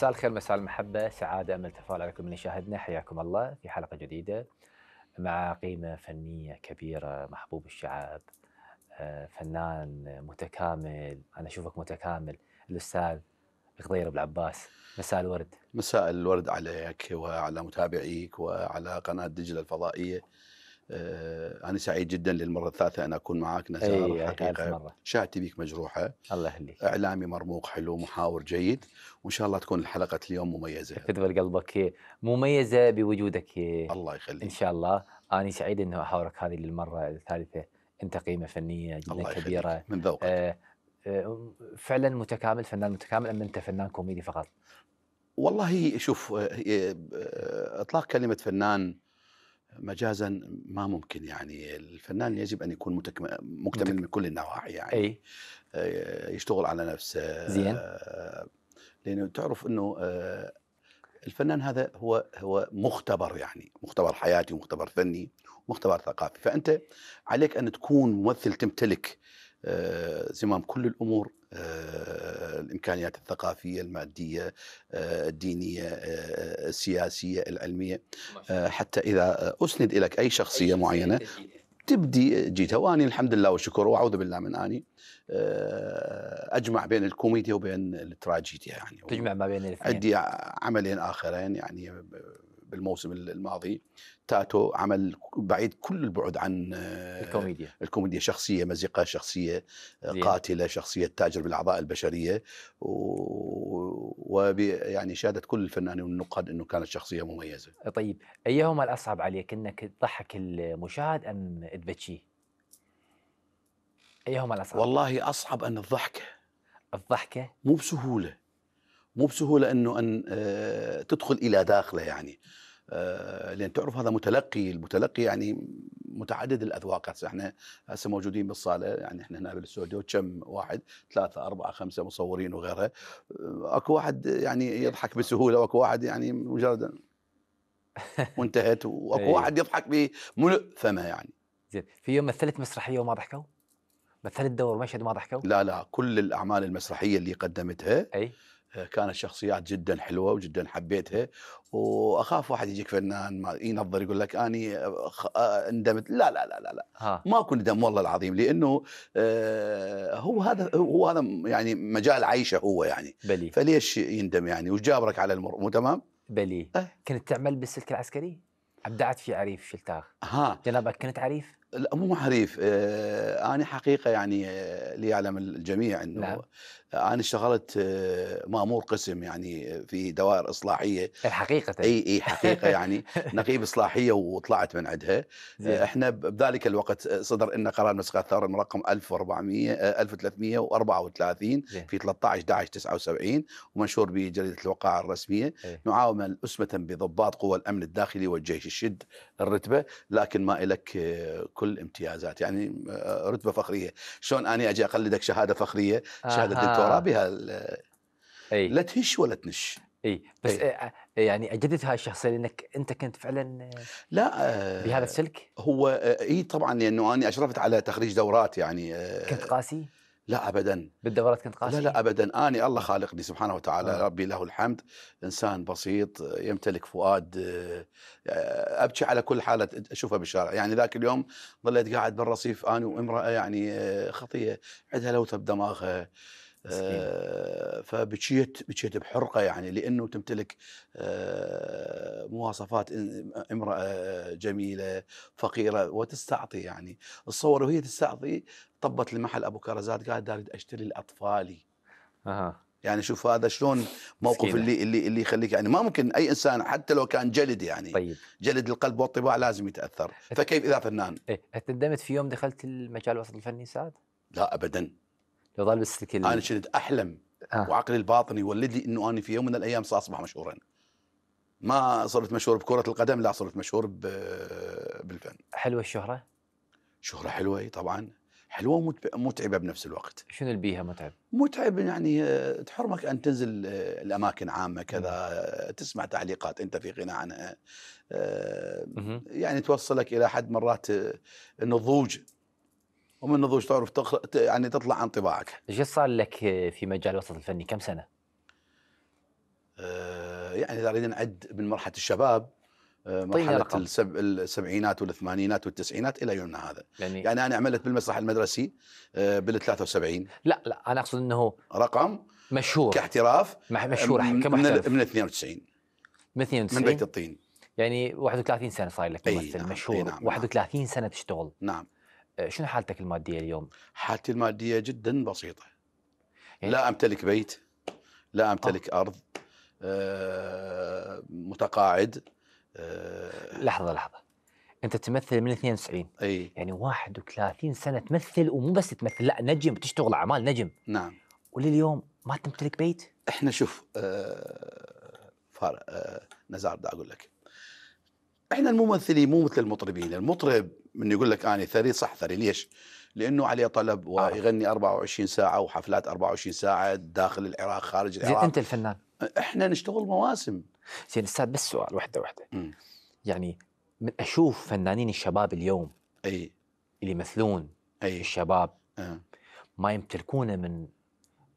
مساء الخير مساء المحبة سعادة أمل تفاعل عليكم من يشاهدنا حياكم الله في حلقة جديدة مع قيمة فنية كبيرة محبوب الشعب آه، فنان متكامل أنا أشوفك متكامل الأستاذ غضير أبو العباس مساء الورد مساء الورد عليك وعلى متابعيك وعلى قناة دجلة الفضائية آه، أنا سعيد جدا للمرة الثالثة أن أكون معك نزار أيه حقيقة شهادتي بيك مجروحة الله يخليك إعلامي مرموق حلو محاور جيد وإن شاء الله تكون حلقة اليوم مميزة تدبر قلبك مميزة بوجودك الله يخليك إن شاء الله أنا سعيد أنه أحاورك هذه للمرة الثالثة أنت قيمة فنية جدا الله كبيرة من ذوقك آه، آه، فعلا متكامل فنان متكامل أم أنت فنان كوميدي فقط؟ والله شوف إطلاق كلمة فنان مجازا ما ممكن يعني الفنان يجب ان يكون متكمل مكتمل من كل النواحي يعني أي. آه، يشتغل على نفسه زين آه، لانه تعرف انه آه، الفنان هذا هو هو مختبر يعني مختبر حياتي ومختبر فني ومختبر ثقافي فانت عليك ان تكون ممثل تمتلك آه، زمام كل الامور آه، الامكانيات الثقافيه الماديه آه، الدينيه السياسيه العلميه حتى اذا اسند لك اي شخصيه معينه تبدي جيتها واني الحمد لله والشكر واعوذ بالله من اني اجمع بين الكوميديا وبين التراجيديا يعني تجمع ما بين الاثنين عندي عملين اخرين يعني بالموسم الماضي تاتو عمل بعيد كل البعد عن آه، الكوميديا الكوميديا شخصيه مزقه شخصيه آه، قاتله شخصيه تاجر بالاعضاء البشريه ويعني شهادة كل الفنانين والنقاد انه كانت شخصيه مميزه طيب ايهما الاصعب عليك انك تضحك المشاهد ام تبكي ايهما الاصعب والله اصعب ان الضحكه الضحكه مو بسهوله مو بسهوله انه ان آه، تدخل الى داخله يعني آه، لان تعرف هذا متلقي المتلقي يعني متعدد الاذواق هسه احنا هسه موجودين بالصاله يعني احنا هنا بالاستوديو كم واحد ثلاثه اربعه خمسه مصورين وغيرها آه، اكو واحد يعني يضحك بسهوله واكو واحد يعني مجرد وانتهت واكو إيه. واحد يضحك بملء فمه يعني زين في يوم مثلت مسرحيه وما ضحكوا؟ مثلت دور مشهد وما ضحكوا؟ لا لا كل الاعمال المسرحيه اللي قدمتها اي آه، كانت شخصيات جدا حلوه وجدا حبيتها واخاف واحد يجيك فنان ما ينظر إيه، يقول لك اني آه، آه، ندمت لا لا لا لا, لا. ما اكون ندم والله العظيم لانه هو هذا هو هذا يعني مجال عيشه هو يعني بلي. فليش يندم يعني وجابرك على المر مو تمام بلي أه؟ كنت تعمل بالسلك العسكري ابدعت في عريف شلتاغ ها جنابك كنت عريف لا مو معرف آه انا حقيقه يعني آه، ليعلم الجميع انه نعم. انا اشتغلت آه، مامور قسم يعني آه، في دوائر اصلاحيه الحقيقه اي اي حقيقه يعني نقيب اصلاحيه وطلعت من عندها احنا بذلك الوقت صدر لنا قرار مسخ الثوره رقم 1400 1334 في 13 11 79 ومنشور بجريده الوقائع الرسميه إيه. نعاون اسمه بضباط قوى الامن الداخلي والجيش الشد الرتبه لكن ما لك كل امتيازات يعني آه، رتبه فخريه شلون اني اجي اقلدك شهاده فخريه شهاده آه. دكتوراه بها أي. لا تهش ولا تنش اي بس أي. آه، آه، يعني اجدت هاي الشخصيه لانك انت كنت فعلا لا بهذا السلك هو اي طبعا لانه اني انا اشرفت على تخريج دورات يعني كنت قاسي لا ابدا بالدورات كنت قاسي لا لا ابدا اني الله خالقني سبحانه وتعالى آه. ربي له الحمد انسان بسيط يمتلك فؤاد آه، ابكي على كل حاله اشوفها بالشارع يعني ذاك اليوم ظليت قاعد بالرصيف اني وامراه يعني آه، خطيه عندها لوثه بدماغها آه، فبكيت بكيت بحرقه يعني لانه تمتلك مواصفات امراه جميله فقيره وتستعطي يعني تصور وهي تستعطي طبت المحل ابو كرزات قال اريد اشتري لاطفالي اها يعني شوف هذا شلون موقف اللي اللي اللي يخليك يعني ما ممكن اي انسان حتى لو كان جلد يعني طيب. جلد القلب والطباع لازم يتاثر فكيف اذا فنان؟ ايه اتندمت في يوم دخلت المجال الوسط الفني سعد؟ لا ابدا لو ظل الكل انا كنت احلم آه. وعقلي الباطن يولد لي انه انا في يوم من الايام ساصبح مشهورا ما صرت مشهور بكره القدم لا صرت مشهور بالفن حلوه الشهره؟ شهره حلوه طبعا حلوه ومتعبه بنفس الوقت شنو البيئه متعب؟ متعب يعني آه، تحرمك ان تنزل آه، الاماكن عامه كذا آه، تسمع تعليقات انت في غنى عنها يعني توصلك الى حد مرات النضوج ومن النضوج تعرف تخل... يعني تطلع عن طباعك. ايش صار لك في مجال الوسط الفني كم سنه؟ يعني اذا اريد نعد من مرحله الشباب آه، طيب، طيب، مرحله السب... السبعينات والثمانينات والتسعينات الى يومنا هذا يعني, يعني انا عملت بالمسرح المدرسي آه، بال 73 لا لا انا اقصد انه رقم مشهور كاحتراف آه، مشهور من, من 92 من 92 من بيت الطين يعني 31 سنه صاير لك ممثل نعم مشهور أي نعم 31 نعم. سنه تشتغل نعم شنو حالتك الماديه اليوم؟ حالتي الماديه جدا بسيطه يعني لا امتلك بيت لا امتلك آه. ارض آه متقاعد آه، لحظه لحظه انت تمثل من 92 اي يعني 31 سنه تمثل ومو بس تمثل لا نجم تشتغل اعمال نجم نعم ولليوم ما تمتلك بيت؟ احنا شوف آه فار آه نزار بدي اقول لك احنا الممثلين مو مثل المطربين، المطرب من يقول لك اني ثري صح ثري ليش؟ لانه عليه طلب آه. ويغني 24 ساعه وحفلات 24 ساعه داخل العراق خارج العراق زين انت الفنان احنا نشتغل مواسم زين استاذ بس سؤال وحده وحده م. يعني من اشوف فنانين الشباب اليوم اي اللي يمثلون اي الشباب أه. ما يمتلكونه من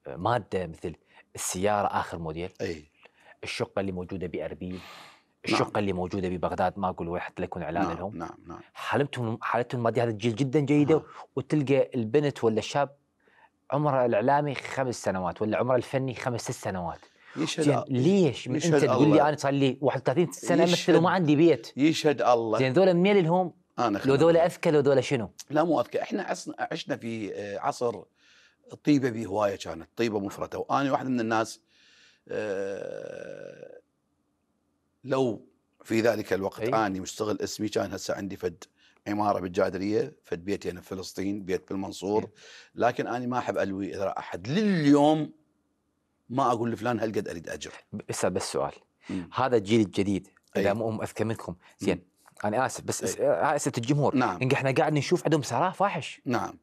آه، ماده مثل السياره اخر موديل اي الشقه اللي موجوده باربيل نعم. الشقه نعم. اللي موجوده ببغداد ما اقول حتى لا يكون اعلان نعم. لهم نعم نعم حالتهم حالتهم الماديه هذا الجيل جدا جيده نعم. وتلقى البنت ولا الشاب عمره الاعلامي خمس سنوات ولا عمره الفني خمس ست سنوات يشهد الله ليش يشهد انت تقول لي انا صار لي 31 سنه امثل وما عندي بيت يشهد الله زين ذولا منين لهم انا لو ذولا اذكى لو ذولا شنو؟ لا مو اذكى احنا عشنا في آه، عصر الطيبه هوايه كانت طيبه مفرطه وانا واحد من الناس أه لو في ذلك الوقت أي. اني مشتغل اسمي كان هسه عندي فد عماره بالجادريه فد بيتي انا في فلسطين بيت بالمنصور لكن اني ما احب الوي اذا احد لليوم ما اقول لفلان هالقد اريد اجر بس بس سؤال مم. هذا الجيل الجديد اذا أيوه. مو اذكى منكم زين انا اسف بس أيوه. آه، اسف الجمهور نعم احنا قاعد نشوف عندهم ثراء فاحش نعم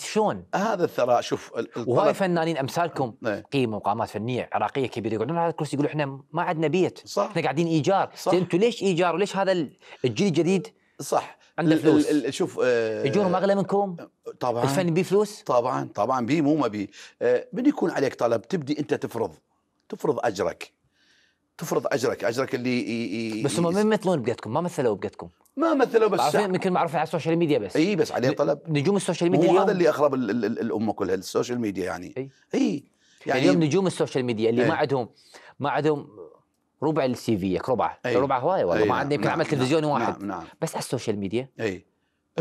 شلون؟ هذا الثراء شوف وهاي فنانين امثالكم ايه؟ قيمه وقامات فنيه عراقيه كبيره يقعدون على الكرسي يقولوا احنا ما عندنا بيت صح احنا قاعدين ايجار صح انتم ليش ايجار وليش هذا الجيل الجديد صح عنده فلوس الـ الـ شوف آه اجورهم اغلى منكم طبعا الفن بيه فلوس طبعا طبعا بيه مو ما بيه آه من يكون عليك طلب تبدي انت تفرض تفرض اجرك تفرض اجرك اجرك اللي بس هم ما يمثلون بقيتكم ما مثلوا بقيتكم ما مثلوا بس عارفين يمكن معروفين على السوشيال ميديا بس اي بس عليه طلب نجوم السوشيال ميديا اليوم هذا اللي اخرب الـ الـ الـ الامه كلها السوشيال ميديا يعني اي اي يعني اليوم نجوم السوشيال ميديا اللي ما عندهم ما عندهم ربع السي فيك ربع أيه. ربع هواي والله أيه. ما عندنا يمكن نعم. نعم، عمل تلفزيون نعم. واحد نعم. نعم. بس على السوشيال ميديا اي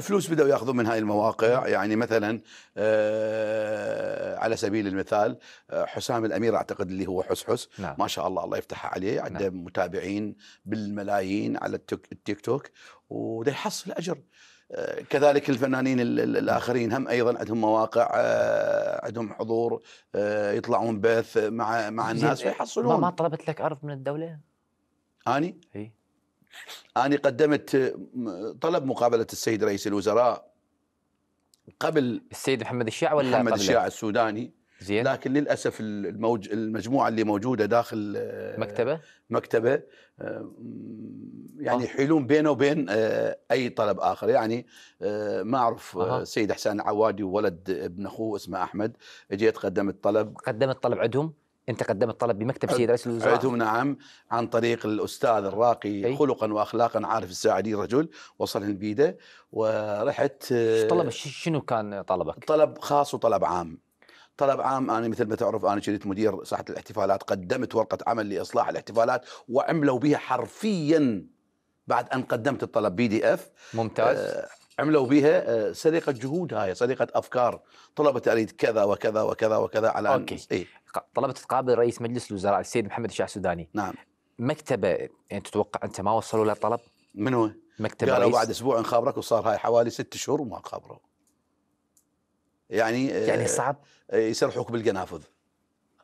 فلوس بدأوا ياخذوا من هاي المواقع يعني مثلا آه على سبيل المثال آه، حسام الامير اعتقد اللي هو حس حس نعم. ما شاء الله الله يفتحها عليه نعم. عنده نعم. متابعين بالملايين على التيك توك وده يحصل اجر كذلك الفنانين الاخرين هم ايضا عندهم مواقع آه، عندهم حضور آه، يطلعون بث مع مع الناس إيه، ويحصلون ما طلبت لك عرض من الدوله؟ اني؟ اي اني قدمت آه، طلب مقابله السيد رئيس الوزراء قبل السيد محمد الشيع ولا محمد الشيع السوداني زين لكن للاسف الموج المجموعه اللي موجوده داخل آه، مكتبه مكتبه آه، يعني أه. يحيلون بينه وبين اي طلب اخر يعني ما اعرف السيد حسان عوادي وولد ابن اخوه اسمه احمد جيت قدمت طلب قدمت طلب عندهم انت قدمت طلب بمكتب سيد رئيس الوزراء عندهم نعم عن طريق الاستاذ الراقي أي؟ خلقا واخلاقا عارف الساعدي رجل وصل بيده ورحت طلب شنو كان طلبك؟ طلب خاص وطلب عام طلب عام انا مثل ما تعرف انا كنت مدير ساحه الاحتفالات قدمت ورقه عمل لاصلاح الاحتفالات وعملوا بها حرفيا بعد ان قدمت الطلب بي دي اف ممتاز آه عملوا بها آه، سرقه جهود هاي سرقه افكار طلبت اريد كذا وكذا وكذا وكذا على أوكي. إيه؟ طلبت تقابل رئيس مجلس الوزراء السيد محمد الشاه السوداني نعم مكتبه يعني تتوقع انت ما وصلوا له طلب من هو؟ مكتبه قالوا بعد اسبوع نخابرك وصار هاي حوالي ست شهور وما خابروا يعني يعني آه، صعب يسرحوك بالقنافذ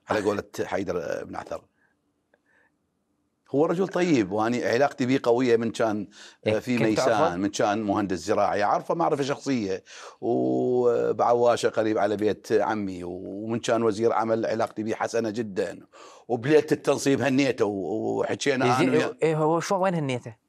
على قولة حيدر بن عثر هو رجل طيب واني علاقتي به قويه من كان آه، إيه، في ميسان من كان مهندس زراعي اعرفه معرفه شخصيه وبعواشه قريب على بيت عمي ومن كان وزير عمل علاقتي به حسنه جدا وبليله التنصيب هنيته وحكينا ايه, إيه، هو شو وين هنيته؟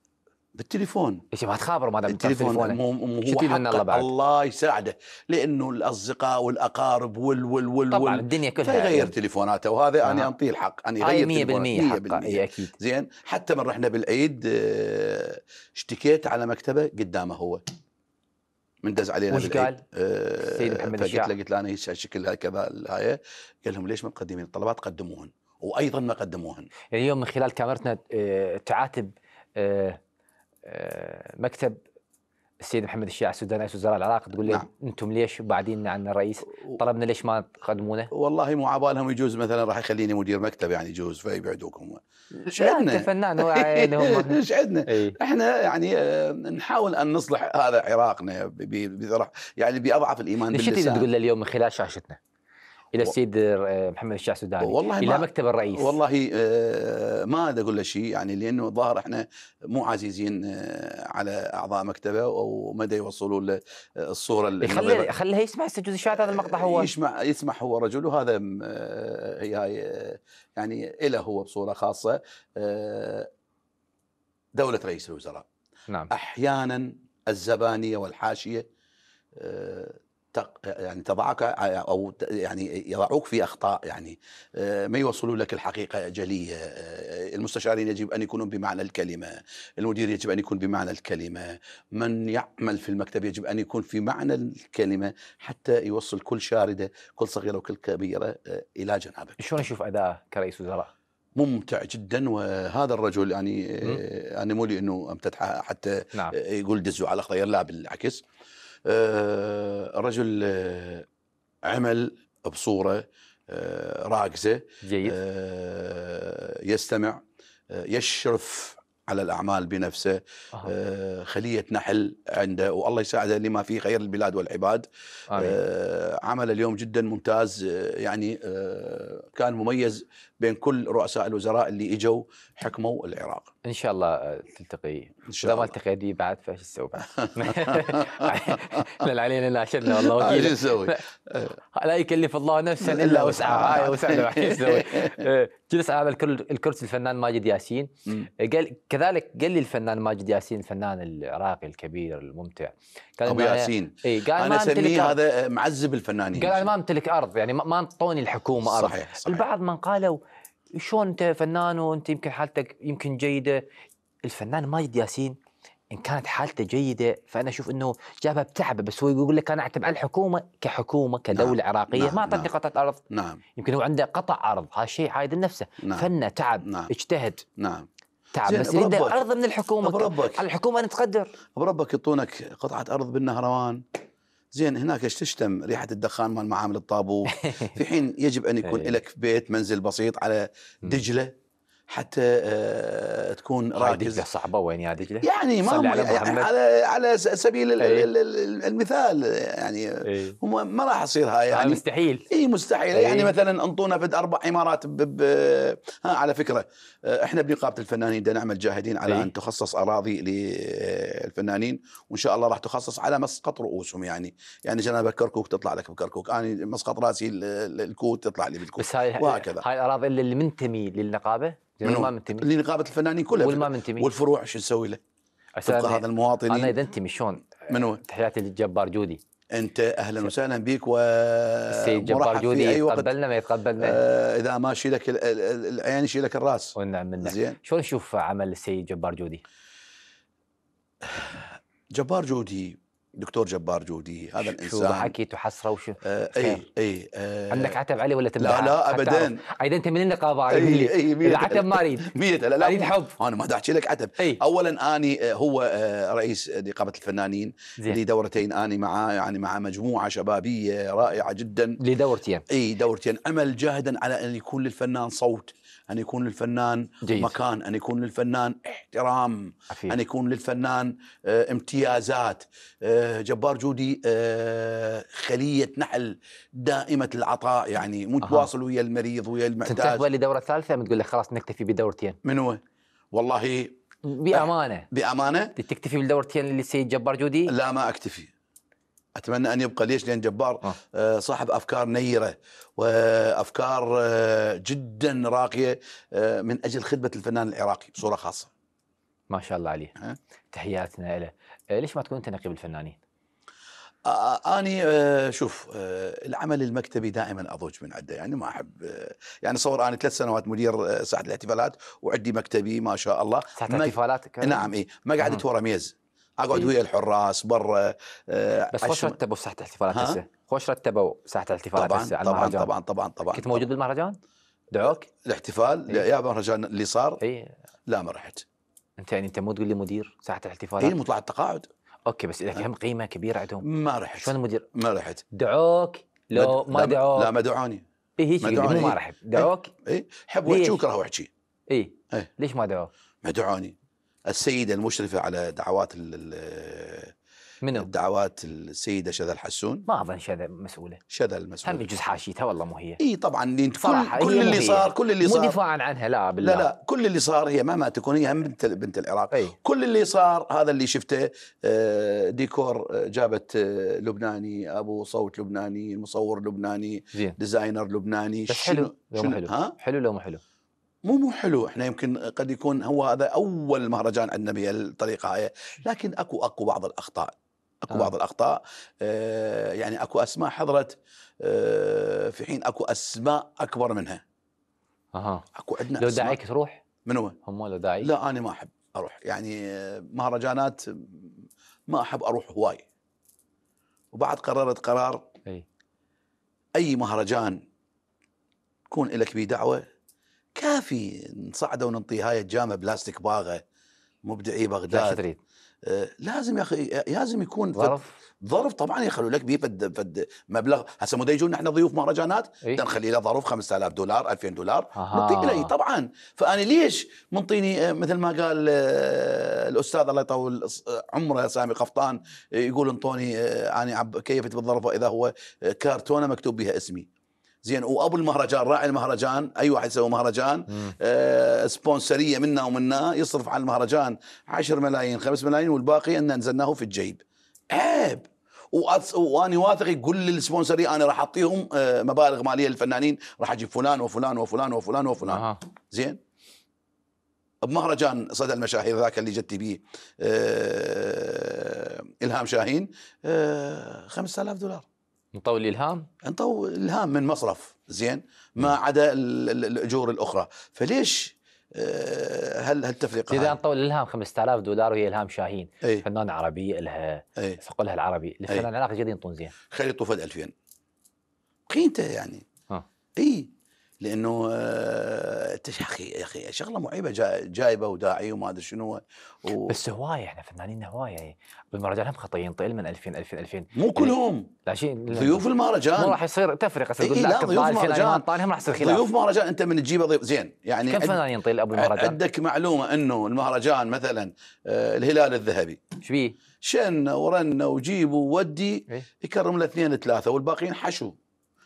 بالتليفون يا ما تخابره ما دام التليفون هو من الله بعد الله يساعده لانه الاصدقاء والاقارب وال وال وال طبعا الدنيا كلها فيغير يعني. تليفوناته وهذا آه. انا انطيه الحق انا يغير 100% حقه اي اكيد زين حتى من رحنا بالعيد آه، اشتكيت على مكتبه قدامه هو من دز علينا وش قال؟ آه سيد محمد فقلت له قلت له انا شكل هكذا هاي قال لهم ليش ما تقدمين الطلبات قدموهن وايضا ما قدموهن يعني اليوم من خلال كاميرتنا آه، تعاتب آه آه، مكتب السيد محمد الشيع السوداني رئيس وزراء العراق تقول نعم. انتم ليش بعدين عن الرئيس طلبنا ليش ما تقدمونه والله مو عبالهم يجوز مثلا راح يخليني مدير مكتب يعني يجوز فيبعدوكم ايش عندنا انت فنان ايش عندنا احنا يعني آه، نحاول ان نصلح هذا عراقنا بذرح يعني باضعف الايمان باللسان ايش تقول اليوم من خلال شاشتنا الى السيد آه، محمد الشاه السوداني والله الى مكتب الرئيس والله آه، ما اقول له شيء يعني لانه الظاهر احنا مو عزيزين آه، على اعضاء مكتبه ومدى يوصلوا له الصوره إيه، خليه خليه يسمع استاذ شاهد هذا المقطع هو يسمع يسمع هو رجل وهذا هي يعني له هو بصوره خاصه دوله رئيس الوزراء نعم احيانا الزبانيه والحاشيه يعني تضعك او يعني يضعوك في اخطاء يعني آه، ما يوصلوا لك الحقيقه جليه آه، آه، المستشارين يجب ان يكونون بمعنى الكلمه المدير يجب ان يكون بمعنى الكلمه من يعمل في المكتب يجب ان يكون في معنى الكلمه حتى يوصل كل شارده كل صغيره وكل كبيره الى جنابك شلون اشوف اداءه كرئيس وزراء ممتع جدا وهذا الرجل يعني انا مو لانه امتدحه حتى نعم. يقول دزوا على خير لا بالعكس آه، رجل آه، عمل بصوره آه، راكزه جيد يستمع يشرف على الاعمال بنفسه آه. خليه نحل عنده والله يساعده لما فيه خير البلاد والعباد آمين. آه عمل اليوم جدا ممتاز يعني كان مميز بين كل رؤساء الوزراء اللي اجوا حكموا العراق ان شاء الله آه، تلتقي ان شاء الله ما التقيت بعد فايش تسوي بعد؟ لا علينا ناشرنا والله آه، وكيل نسوي؟ آه، لا يكلف الله نفسا الا وسعها هاي وسعنا ايش نسوي؟ جلس على الكرسي الفنان ماجد ياسين قال كذلك قال لي الفنان ماجد ياسين الفنان العراقي الكبير الممتع قال ابو ياسين اي قال انا اسميه هذا معذب الفنانين قال انا ما امتلك ارض يعني ما انطوني الحكومه ارض صحيح, صحيح. البعض من قالوا شلون انت فنان وانت يمكن حالتك يمكن جيده الفنان ماجد ياسين ان كانت حالته جيده فانا اشوف انه جابها بتعبه بس هو يقول لك انا اعتب على الحكومه كحكومه كدوله نعم. عراقيه نعم. ما اعطتني نعم. قطعه ارض نعم يمكن هو عنده قطع ارض هذا الشيء عايد لنفسه نعم. فنه تعب نعم. اجتهد نعم تعب بس يريد ارض من الحكومه بربك. على الحكومه ان تقدر بربك يعطونك قطعه ارض بالنهروان زين هناك ايش تشتم ريحه الدخان مال معامل الطابور في حين يجب ان يكون إيه. لك بيت منزل بسيط على دجله حتى آه، تكون راكز دجله صعبه وين يا دجله؟ يعني ما هم على, يعني على على سبيل ايه؟ المثال يعني ايه؟ هم ما راح يصير هاي آه، يعني مستحيل اي مستحيل يعني ايه؟ يعني مثلا انطونا فد اربع امارات ب... ها على فكره آه، احنا بنقابه الفنانين بدنا نعمل جاهدين على ايه؟ ان تخصص اراضي للفنانين وان شاء الله راح تخصص على مسقط رؤوسهم يعني يعني جنابه كركوك تطلع لك بكركوك انا مسقط راسي الكوت تطلع لي بالكوت بس هاي وهكذا هاي الاراضي اللي منتمي للنقابه لانه ما منتمي لنقابه الفنانين كلها منتمي والفروع شو نسوي له؟ تبقى هذا المواطن انا اذا انتمي شلون؟ من تحياتي للجبار جودي انت اهلا وسهلا بك و السيد جبار جودي أي وقت يتقبلنا ما يتقبلنا آه اذا ما شيلك العين شيلك الراس والنعم منك نعم. زين شلون نشوف عمل السيد جبار جودي؟ جبار جودي دكتور جبار جودي هذا الانسان شو حكيت وحسره وشو آه اي اي إيه، آه عندك عتب عليه ولا تمدح لا لا ابدا اذا انت من النقابه عربي اي اي العتب ما اريد لا لا اريد حب انا ما احكي لك عتب أي. اولا اني آه، هو آه، رئيس نقابه الفنانين لدورتين اني معاه يعني مع مجموعه شبابيه رائعه جدا لدورتين اي دورتين عمل جاهدا على ان يكون للفنان صوت أن يكون للفنان جيد. مكان أن يكون للفنان احترام أفيد. أن يكون للفنان آه، امتيازات آه، جبار جودي آه، خلية نحل دائمة العطاء يعني متواصل ويا المريض ويا المعتاد تنتقبل لدورة ثالثة من تقول له خلاص نكتفي بدورتين من هو؟ والله بأمانة بأمانة تكتفي بالدورتين اللي سيد جبار جودي؟ لا ما أكتفي اتمنى ان يبقى ليش؟ لان جبار آه. آه، صاحب افكار نيره وافكار آه، جدا راقيه من اجل خدمه الفنان العراقي بصوره خاصه. ما شاء الله عليه. تحياتنا له. ليش ما تكون انت نقيب الفنانين؟ اني شوف العمل المكتبي دائما اضوج من عنده يعني ما احب يعني صور اني ثلاث سنوات مدير ساحه الاحتفالات وعندي مكتبي ما شاء الله ساحه الاحتفالات نعم اي ما قعدت ورا ميز اقعد إيه. ويا الحراس برا آه، بس خوش رتبوا ساحه الاحتفالات هسه خوش رتبوا ساحه الاحتفالات هسه طبعا طبعا طبعا طبعا طبعا كنت موجود بالمهرجان؟ دعوك؟ الاحتفال إيه؟ يا مهرجان اللي صار إيه؟ لا ما رحت انت يعني انت مو تقول لي مدير ساحه الاحتفالات؟ اي مطلع التقاعد اوكي بس لك هم قيمه كبيره عندهم ما رحت شلون المدير؟ ما رحت دعوك لو ما دعوك لا ما دعوني اي هيك يعني، مو ما رحت دعوك اي إيه، حب احكي وكره واحكي اي ليش ما دعوك؟ ما دعوني السيدة المشرفة على دعوات ال منو؟ الدعوات السيده شذا الحسون ما اظن شذا مسؤوله شذا المسؤوله هم يجوز حاشيتها والله مو هي اي طبعا كل, كل اللي صار كل اللي صار مو دفاعا عنها لا بالله لا لا كل اللي صار هي مهما تكون هي هم بنت بنت العراق أي. كل اللي صار هذا اللي شفته آه، ديكور آه، جابت آه، لبناني ابو صوت لبناني مصور لبناني زين. ديزاينر لبناني بس حلو لو حلو ها؟ حلو لو مو حلو مو مو حلو احنا يمكن قد يكون هو هذا اول مهرجان عندنا بهالطريقه هاي لكن اكو اكو بعض الاخطاء اكو آه. بعض الاخطاء آه يعني اكو اسماء حضرت آه في حين اكو اسماء اكبر منها اها اكو عندنا لو داعيك تروح من هو؟ هم لو داعي لا انا ما احب اروح يعني آه، مهرجانات ما احب اروح هواي وبعد قررت قرار اي اي مهرجان يكون لك بيه دعوه كافي نصعد وننطي هاي الجامه بلاستيك باغه مبدعي بغداد آه لازم يا اخي لازم يكون ظرف ظرف طبعا يخلوا لك بيه فد, فد مبلغ هسه مو يجون احنا ضيوف مهرجانات إيه؟ نخلي له ظروف 5000 دولار 2000 دولار نعطيه لي طبعا فانا ليش منطيني آه، مثل ما قال آه، الاستاذ الله يطول عمره سامي قفطان يقول انطوني آه، اني كيفت بالظرف اذا هو كرتونه مكتوب بها اسمي زين وابو المهرجان راعي المهرجان اي واحد يسوي مهرجان آه سبونسريه منا ومنا يصرف على المهرجان 10 ملايين 5 ملايين والباقي ان نزلناه في الجيب عيب واني واثق يقول للسبونسري انا راح اعطيهم آه مبالغ ماليه للفنانين راح اجيب فلان وفلان وفلان وفلان وفلان آه. زين بمهرجان صدى المشاهير ذاك اللي جت بيه آه الهام شاهين 5000 آه، دولار نطول الالهام؟ نطول الهام من مصرف زين ما عدا الاجور الاخرى فليش آه، هل هالتفرقه اذا نطول الالهام 5000 دولار وهي الهام شاهين أي. فنان عربي لها ثقلها العربي الفنان العراقي قد طون زين خلي يطوف 2000 قيمته يعني ها. اي لانه انت آه، يا اخي يا اخي شغله معيبه جايبه وداعي وما ادري شنو و... بس هوايه احنا فنانين هوايه يعني بالمهرجان هم خطيين طيل من 2000 2000 2000 مو يعني كلهم لا شيء ضيوف المهرجان راح يصير تفرقه تقول لا, لا ضيوف المهرجان طالهم راح يصير خلاف ضيوف مهرجان انت من تجيبه ضيوف زين يعني كم فنان طيل ابو المهرجان عندك معلومه انه المهرجان مثلا آه، الهلال الذهبي ايش بيه؟ شن ورن وجيب وودي إيه. يكرم له اثنين ثلاثه والباقيين حشو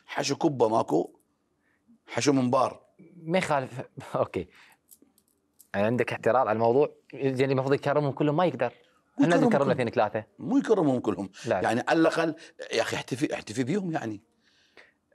حشو كبه ماكو حشو منبار ما يخالف اوكي عندك اعتراض على الموضوع يعني المفروض يكرمهم كلهم ما يقدر احنا نكرمنا اثنين ثلاثه مو يكرمهم كلهم لا. يعني على الاقل يا اخي احتفي احتفي بيهم يعني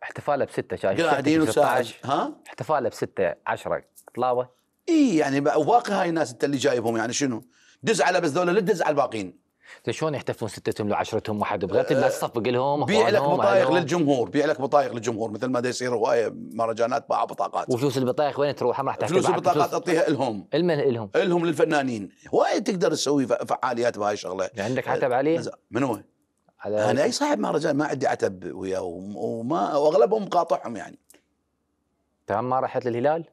احتفاله بسته شايف قاعدين وساعه ها احتفاله بسته 10 طلاوه اي يعني وباقي هاي الناس انت اللي جايبهم يعني شنو؟ دز على بس ذولا لا تدز على الباقين طيب شلون يحتفلون ستتهم لعشرتهم عشرتهم واحد بغير الناس آه، تصفق لهم بيع لك بطايق للجمهور بيع لك بطايق للجمهور مثل ما يصير هوايه مهرجانات باع بطاقات وفلوس البطايق وين تروح راح تحتفل فلوس البطاقات اعطيها لهم المن لهم لهم للفنانين هوايه تقدر تسوي فعاليات بهاي الشغله يعني عندك عتب عليه من هو؟ على انا اي صاحب مهرجان ما عندي عتب وياه وما واغلبهم قاطعهم يعني تمام ما رحت للهلال؟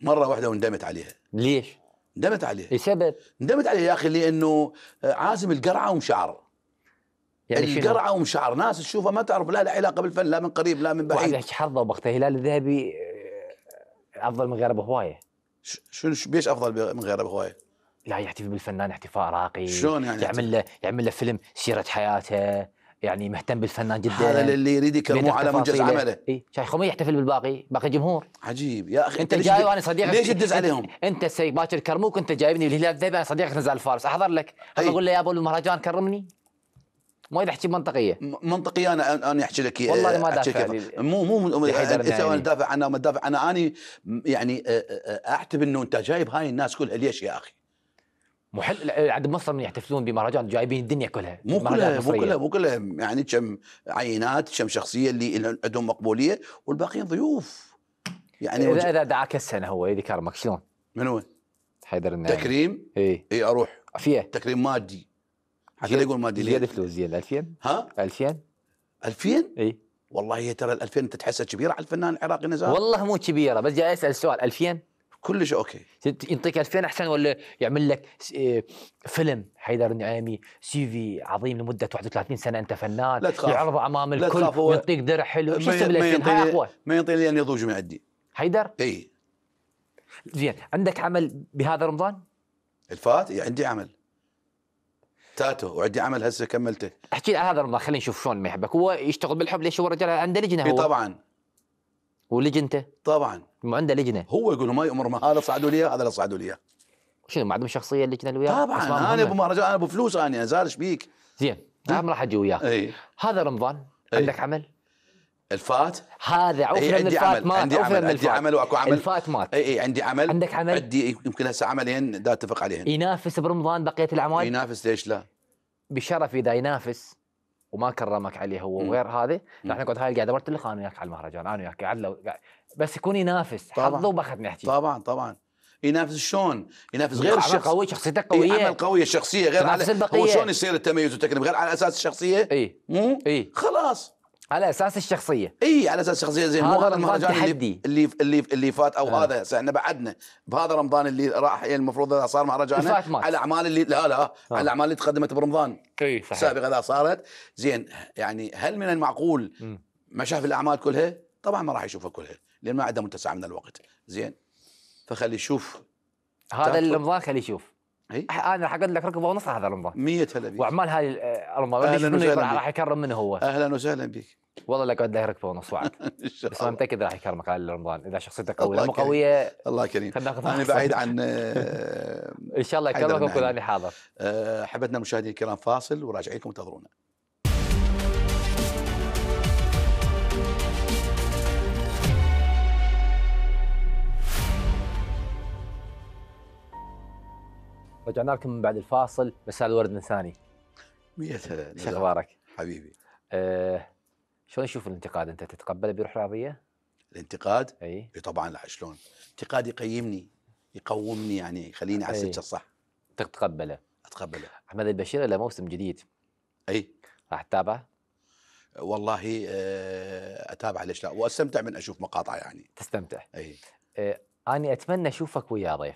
مره واحده وندمت عليها ليش؟ ندمت عليه لسبب إيه ندمت عليه يا اخي لانه آه، عازم القرعه ومشعر يعني القرعه ومشعر ناس تشوفها ما تعرف لا لها علاقه بالفن لا من قريب لا من بعيد وعليك حظه وقتها هلال الذهبي آه، افضل من غيره بهوايه شنو بيش افضل من غيره بهوايه؟ لا يحتفي بالفنان احتفاء راقي شلون يعني يعمل له يعمل له فيلم سيره حياته يعني مهتم بالفنان جدا هذا اللي يريد يكرموه على منجز عمله اي شيخ ما يحتفل بالباقي باقي جمهور عجيب يا اخي انت, انت جاي وانا صديقك ليش تدز عليهم؟ انت سي باكر كرموك انت جايبني الهلال الذهبي انا صديقك نزال فارس احضر لك اقول له يا ابو المهرجان كرمني ما اذا احكي منطقيه منطقيه انا انا احكي لك والله ما دافع مو مو انت وانا دافع عنها ما دافع انا اني يعني اعتبر انه انت جايب هاي الناس كلها ليش يا اخي؟ محل عند مصر من يحتفلون بمهرجان جايبين الدنيا كلها مو كلها مو كلها مو كلها يعني كم عينات كم شخصيه اللي عندهم مقبوليه والباقيين ضيوف يعني اذا اذا دعاك السنه هو اذا كرمك شلون؟ من هو؟ حيدر النعيم تكريم؟ اي اي اروح فيه تكريم مادي شو يقول مادي زياده فلوس زياده 2000 ها 2000 2000 اي والله هي ترى ال 2000 انت تحسها كبيره على الفنان العراقي نزار والله مو كبيره بس جاي اسال سؤال 2000 كل شيء اوكي ينطيك 2000 احسن ولا يعمل لك إيه، فيلم حيدر النعيمي سي في عظيم لمده 31 سنه انت فنان لا تخاف يعرضه امام الكل ويعطيك درع حلو شو اسم ما ينطيني لان يضوج من عندي حيدر؟ اي زين عندك عمل بهذا رمضان؟ الفات إيه عندي عمل تاتو وعندي عمل هسه كملته احكي لي على هذا رمضان خلينا نشوف شلون ما يحبك هو يشتغل بالحب ليش هو رجال عنده لجنه هو اي طبعا ولجنته طبعا عنده لجنه هو يقول ما يامر ما هذا صعدوا لي هذا لا صعدوا لي شنو ما عندهم شخصيه اللجنه اللي وياه طبعا انا ابو مهرجان انا ابو فلوس انا ايش بيك زين نعم راح اجي وياك اي هذا رمضان عندك عمل؟ الفات هذا عوفنا ايه من الفات عمل. مات عندي عمل من الفات. عندي عمل واكو عمل الفات مات اي اي عندي عمل عندك عمل عندي يمكن هسه عملين دا اتفق عليهن ينافس برمضان بقيه الاعمال ينافس ليش لا؟ بشرف اذا ينافس وما كرمك عليه هو وغير هذه راح نقعد هاي القعده مرت انا وياك على المهرجان انا وياك قعدنا بس يكون ينافس حظه وبخت نحكي طبعا طبعا ينافس شلون؟ ينافس غير الشخص قوي شخصيتك قويه إيه، عمل قويه شخصيه غير على البقية. هو شلون يصير التميز والتكريم غير على اساس الشخصيه؟ اي مو؟ اي خلاص على اساس الشخصيه اي على اساس الشخصيه زين مو هذا المهرجان اللي, اللي اللي اللي فات او آه. هذا احنا بعدنا بهذا رمضان اللي راح يعني المفروض اذا صار مهرجان على الاعمال اللي لا لا آه. على الاعمال اللي تقدمت برمضان اي صحيح سابقا اذا صارت زين يعني هل من المعقول ما شاف الاعمال كلها؟ طبعا ما راح يشوفها كلها لان ما عنده متسع من الوقت زين فخلي يشوف هذا رمضان خلي يشوف انا راح اقول لك ركبه ونص هذا رمضان 100 هلا بك وعمال هاي رمضان آه، راح يكرم منه هو اهلا وسهلا بك والله لا قد له ركبه ونص وعد بس انا متاكد راح يكرمك على رمضان اذا شخصيتك قويه مو قويه الله كريم انا بعيد عن آه، ان شاء الله يكرمك وكل اني حاضر آه، حبتنا المشاهدين الكرام فاصل وراجعينكم انتظرونا رجعنا لكم من بعد الفاصل مساء الورد من ثاني مية سلام شو اخبارك؟ حبيبي أه شلون نشوف الانتقاد انت تتقبله بروح راضيه؟ الانتقاد؟ اي طبعا لا شلون؟ انتقاد يقيمني يقومني يعني يخليني على السكه الصح تتقبله اتقبله احمد البشير له موسم جديد اي راح تتابع؟ والله آه، اتابع ليش لا واستمتع من اشوف مقاطع يعني تستمتع اي آه، اني اتمنى اشوفك ويا ضيف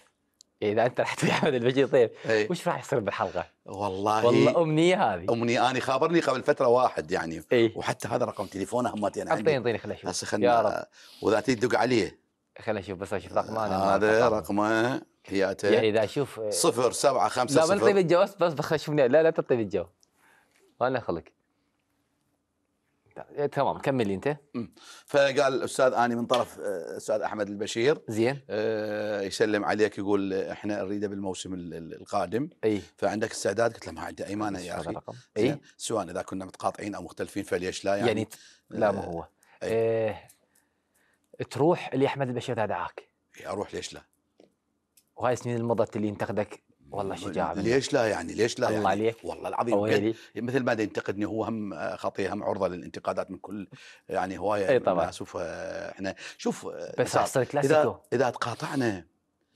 إيه، اذا انت رحت في احمد البجي طيب أي. وش راح يصير بالحلقه؟ والله والله امنيه هذه امنيه انا خابرني قبل فتره واحد يعني أي. وحتى هذا رقم تليفونه هم اعطيني اعطيني خليني اشوف هسه خلنا وذا تدق عليه خليني اشوف بس اشوف رقمه هذا رقمه حياته يعني اذا اشوف إيه. صفر سبعة خمسة لا ما تطيب الجو بس بس خليني لا لا تعطيني الجو وانا خلك آه، تمام كمل انت فقال الاستاذ اني من طرف آه، الاستاذ احمد البشير زين أه يسلم عليك يقول احنا نريده بالموسم القادم اي فعندك استعداد قلت له ما عندي اي مانع يا اخي اي سواء اذا كنا متقاطعين او مختلفين فليش لا يعني, يعني لا ما آه، هو أي. إيه تروح لاحمد البشير اذا دعاك اروح ليش لا وهاي السنين اللي مضت اللي ينتقدك والله يعني شجاعه ليش لا يعني ليش لا الله يعني عليك والله العظيم مثل ما ينتقدني هو هم خطيه هم عرضه للانتقادات من كل يعني هوايه اي طبعا احنا شوف بس احسن كلاسيكو اذا, إذا تقاطعنا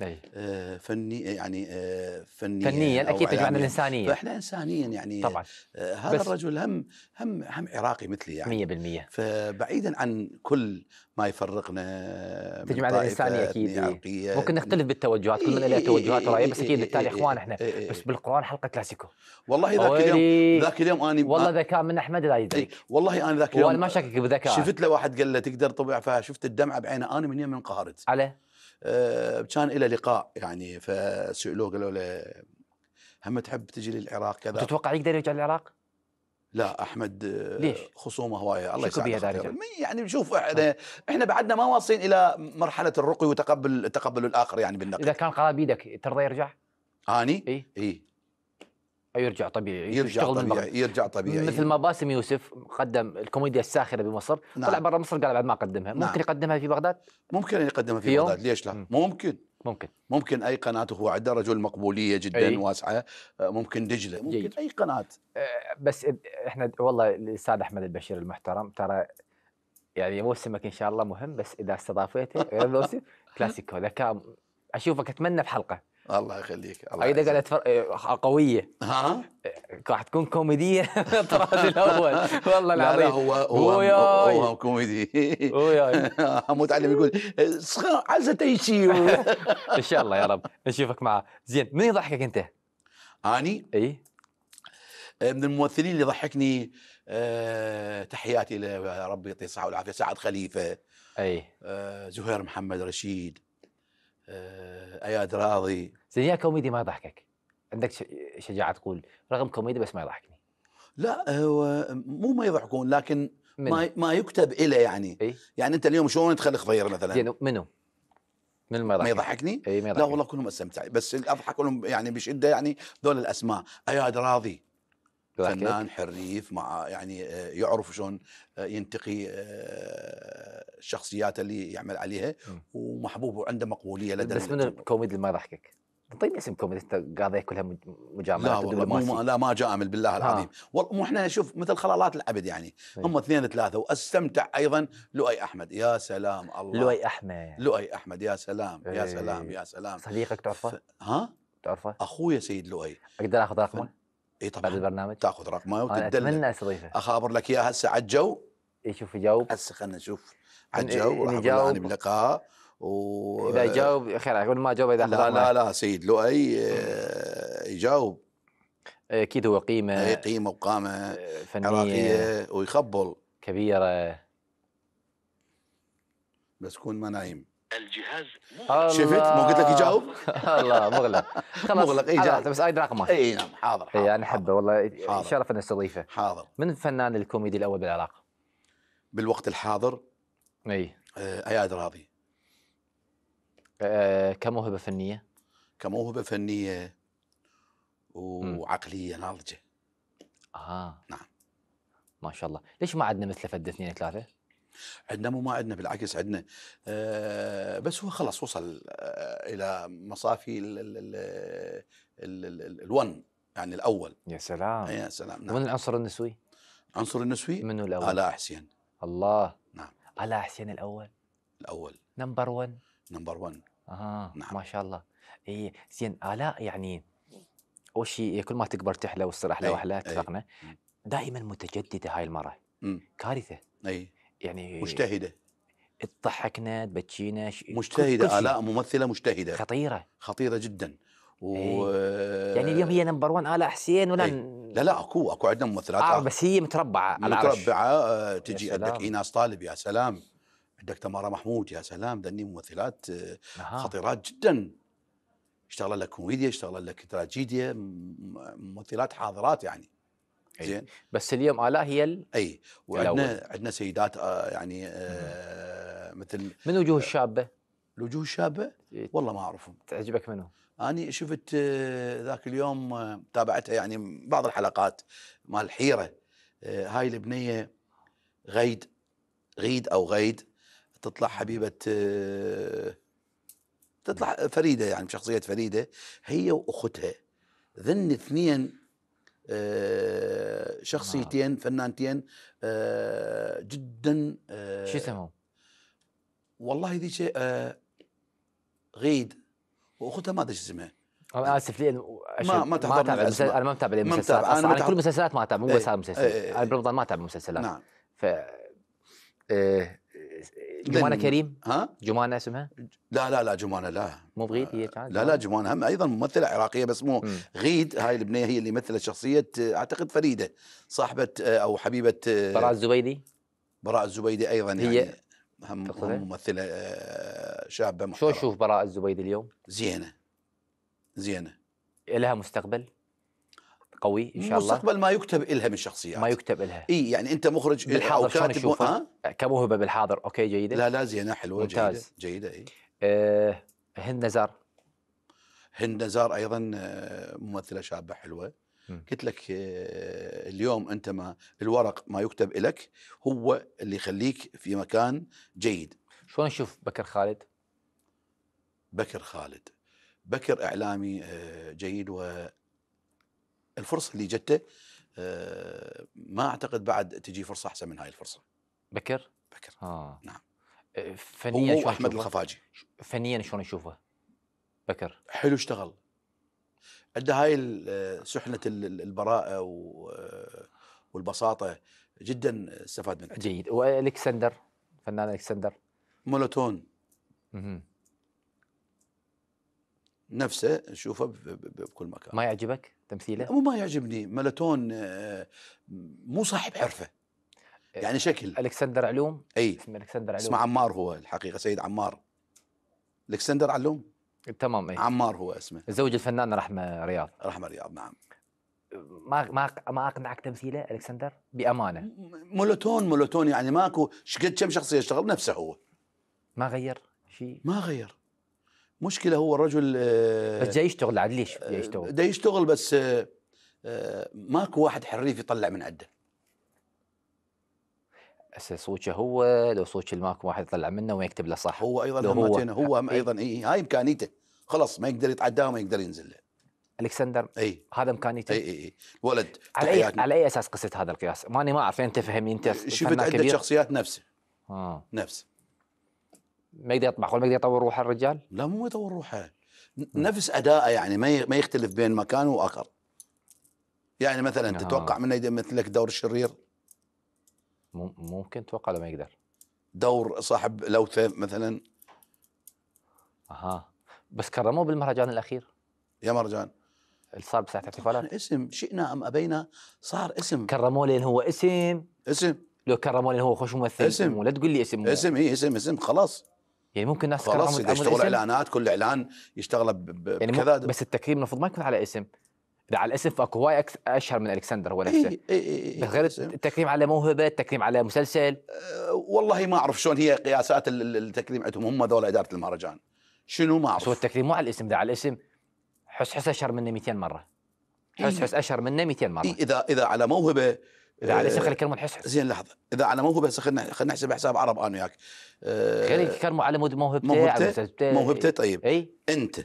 أي. آه، فني يعني آه، فنيا فنيا اكيد تجمعنا يعني الانسانيه فاحنا انسانيا يعني طبعا آه، هذا الرجل هم هم هم عراقي مثلي يعني 100% فبعيدا عن كل ما يفرقنا تجمعنا الانسانيه اكيد عرقية. ممكن نختلف بالتوجهات كل من له توجهات ورايه بس اكيد بالتالي اخوان احنا بس بالقران حلقه كلاسيكو والله ذاك اليوم ذاك اليوم انا والله ذكاء من احمد لا يدري والله انا ذاك اليوم وانا ما شكك بذكاء شفت له واحد قال له تقدر طبع فشفت الدمعه بعينه انا من يوم انقهرت عليه آه، كان له لقاء يعني فسالوه قالوا له هم تحب تجي للعراق كذا تتوقع يقدر يرجع للعراق؟ لا احمد آه، ليش؟ خصومه هوايه الله يسعدك يعني شوف احنا طيب. احنا بعدنا ما واصلين الى مرحله الرقي وتقبل تقبل الاخر يعني بالنقد اذا كان بيدك ترضى يرجع؟ اني؟ اي اي يرجع طبيعي يرجع طبيعي يرجع طبيعي مثل ما باسم يوسف قدم الكوميديا الساخره بمصر نعم. طلع برا مصر قال بعد ما قدمها نعم. ممكن نعم. يقدمها في بغداد ممكن ان يقدمها في, في بغداد ليش لا مم. ممكن ممكن ممكن اي قناه هو عنده رجل مقبوليه جدا أي. واسعه آه، ممكن دجله ممكن جيد. اي قناه أه بس احنا والله الاستاذ احمد البشير المحترم ترى يعني موسمك ان شاء الله مهم بس اذا استضافيته كلاسيكو ذكاء اشوفك اتمنى في حلقه الله يخليك الله هيدا إيه، كانت قويه ها إيه، راح تكون كوميديه الطراز الاول والله العظيم لا, لا هو هو هو, هو حمود متعلم يقول عزة اي شيء ان شاء الله يا رب نشوفك معه زين من يضحكك انت؟ اني؟ اي آه، من الممثلين اللي ضحكني أه تحياتي لربي يعطيه الصحه والعافيه سعد خليفه اي أه زهير محمد رشيد آه، اياد راضي زين يا كوميدي ما يضحكك عندك شجاعه تقول رغم كوميدي بس ما يضحكني لا هو مو ما يضحكون لكن ما ما يكتب إلي يعني إيه؟ يعني انت اليوم شلون تخلي خضير مثلا زين منو؟ من ما يضحكني؟ اي ما يضحكني؟ لا والله كلهم استمتع بس اضحك لهم يعني بشده يعني ذول الاسماء اياد راضي فنان حريف مع يعني آه، يعرف شلون آه، ينتقي آه، الشخصيات اللي يعمل عليها ومحبوب وعنده مقبوليه لدى بس من الكوميدي اللي ما يضحكك طيب اسم كوميدي انت قاضيه كلها مجاملات لا ما لا ما جامل بالله العظيم مو احنا نشوف مثل خلالات العبد يعني إيه. هم اثنين ثلاثه واستمتع ايضا لؤي احمد يا سلام الله لؤي احمد لؤي احمد يا سلام يا سلام إيه. يا سلام صديقك تعرفه؟ ها؟ تعرفه؟ اخويا سيد لؤي اقدر اخذ رقمه؟ اي طبعا بعد البرنامج تاخذ رقمه وتدلل اتمنى استضيفه اخابر لك اياه هسه على الجو يشوف إيه، يجاوب هسه خلينا نشوف على الجو راح يجاوب بلقاء و... اذا جاوب خير اقول ما جاوب اذا لا لا لا سيد لؤي آه، يجاوب اكيد هو قيمه اي قيمه وقامه آه، فنيه عراقيه ويخبل كبيره بس كون ما نايم الجهاز شفت ما قلت لك يجاوب؟ الله مغلق خلاص مغلق اي جاوب بس ايد رقمه اي نعم حاضر اي انا احبه والله شرف ان استضيفه حاضر من الفنان الكوميدي الاول بالعراق؟ بالوقت الحاضر اي آه اياد راضي آه كموهبه فنيه؟ كموهبه فنيه وعقليه ناضجه اه نعم ما شاء الله ليش ما عندنا مثله فد اثنين ثلاثه؟ عندنا مو ما عندنا بالعكس عندنا آه بس هو خلاص وصل آه الى مصافي الون يعني الاول يا سلام يا سلام نعم. وين العنصر النسوي؟ العنصر النسوي منو الاول؟ الاء حسين الله نعم الاء حسين الاول الاول نمبر 1 نمبر 1 اه نعم. ما شاء الله اي زين الاء يعني اول شيء كل ما تكبر تحلى وتصير احلى إيه، واحلى إيه. اتفقنا دائما متجدده هاي المراه كارثه اي يعني مجتهده تضحكنا تبكينا مجتهده الاء ممثله مجتهده خطيره خطيره جدا و... أي. يعني اليوم هي نمبر 1 الاء حسين ولا إيه. لا لا اكو اكو عندنا ممثلات آه بس هي متربعه على متربعه آه، تجي عندك ايناس طالب يا سلام عندك تمارا محمود يا سلام ذني ممثلات آه، خطيرات جدا اشتغل لك كوميديا اشتغل لك تراجيديا ممثلات حاضرات يعني زين بس اليوم الاء هي ال... اي وعندنا عندنا سيدات آه، يعني آه مثل من وجوه آه، الشابه؟ الوجوه الشابه؟ إيه. والله ما اعرفهم تعجبك منهم؟ اني شفت آه، ذاك اليوم تابعتها يعني بعض الحلقات مال الحيره هاي البنيه غيد غيد او غيد تطلع حبيبه تطلع فريده يعني بشخصيه فريده هي واختها ذن اثنين آه، شخصيتين نعم. فنانتين آه، جدا آه، شو اسمهم؟ والله ذي شيء غيد واختها ما ادري شو اسمها انا اسف لي ما ما تحضر المسل... انا ما متابع المسلسلات انا, أنا كل المسلسلات ما اتابع مو بس هذا المسلسل انا برمضان ما اتابع مسلسلات نعم ف إيه جمانه كريم ها جمانه اسمها لا لا لا جمانه لا مو بغيد هي كانت لا لا جمانه هم ايضا ممثله عراقيه بس مو غيد هاي البنيه هي اللي مثلت شخصيه اعتقد فريده صاحبه آه، او حبيبه آه، براء الزبيدي براء الزبيدي ايضا هي يعني هم, ممثله آه، شابه محترمه شو اشوف براء الزبيدي اليوم؟ زينه زينه لها مستقبل؟ قوي ان شاء الله مستقبل ما يكتب إلها من شخصيات ما يكتب إلها اي يعني انت مخرج بالحاضر شلون نشوفه كموهبه بالحاضر اوكي جيده لا لا زينه حلوه ممتاز. جيده جيده اي أه هند نزار هند نزار ايضا آه، ممثله شابه حلوه قلت لك آه، اليوم انت ما الورق ما يكتب لك هو اللي يخليك في مكان جيد شلون نشوف بكر خالد بكر خالد بكر اعلامي آه، جيد و الفرصه اللي جته آه، ما اعتقد بعد تجي فرصه احسن من هاي الفرصه بكر بكر آه. نعم آه، فنيا هو احمد الخفاجي فنيا شلون يشوفه؟ بكر حلو اشتغل عنده هاي آه، سحنه البراءه والبساطه جدا استفاد منها جيد والكسندر فنان الكسندر مولوتون نفسه نشوفه بكل مكان ما يعجبك؟ تمثيله؟ مو ما يعجبني ملتون آه، مو صاحب حرفه آه، يعني شكل الكسندر علوم اي اسمه الكسندر علوم اسمه عمار هو الحقيقه سيد عمار الكسندر علوم تمام أي. عمار هو اسمه زوج الفنان رحمه رياض رحمه رياض نعم ما ما ما اقنعك تمثيله الكسندر بامانه مولوتون مولوتون يعني ماكو قد كم شخصيه اشتغل نفسه هو ما غير شيء ما غير مشكله هو الرجل آه، بس جاي يشتغل عاد ليش جاي يشتغل؟ ده آه، يشتغل بس آه، ماكو واحد حريف يطلع من عنده هسه صوته هو لو صوته ماكو واحد يطلع منه ويكتب له صح هو ايضا هو هو إيه. ايضا إيه هاي امكانيته خلاص ما يقدر يتعداه وما يقدر ينزل له الكسندر اي هذا امكانيته اي اي اي الولد على اي على اي اساس قست هذا القياس؟ ماني ما اعرف انت فهمي انت شفت عده شخصيات نفسه آه. نفسه ما يقدر ولا ما يقدر يطور روحه الرجال؟ لا مو ما يطور روحه نفس ادائه يعني ما ما يختلف بين مكان واخر يعني مثلا آه. تتوقع منه يمثلك دور الشرير؟ ممكن توقع لو ما يقدر دور صاحب لوثه مثلا اها بس كرموه بالمهرجان الاخير يا مهرجان اللي صار بساعه طيب، الاحتفالات اسم شئنا ام ابينا صار اسم كرموه لان هو اسم اسم لو كرموه لان هو خوش ممثل اسم ولا تقول لي اسم اسم اي اسم اسم خلاص يعني ممكن ناس خلاص اذا يشتغل اعلانات كل اعلان يشتغل يعني بس التكريم المفروض ما يكون على اسم اذا على الاسم فاكو هواي اشهر من الكسندر هو نفسه إيه،, إيه إيه إيه, إيه، غير التكريم على موهبه التكريم على مسلسل أه والله ما اعرف شلون هي قياسات التكريم عندهم هم ذولا اداره المهرجان شنو ما اعرف هو التكريم مو على الاسم ده على الاسم حس حس اشهر منه 200 مره حس إيه. حس اشهر منه 200 مره إيه اذا اذا على موهبه اذا علي آه، سخلي كرمه نحس زين لحظه اذا على موهبه خلينا خلينا نحسب حساب عرب انا وياك أه خلي على مود موهبته موهبته موهبته طيب اي انت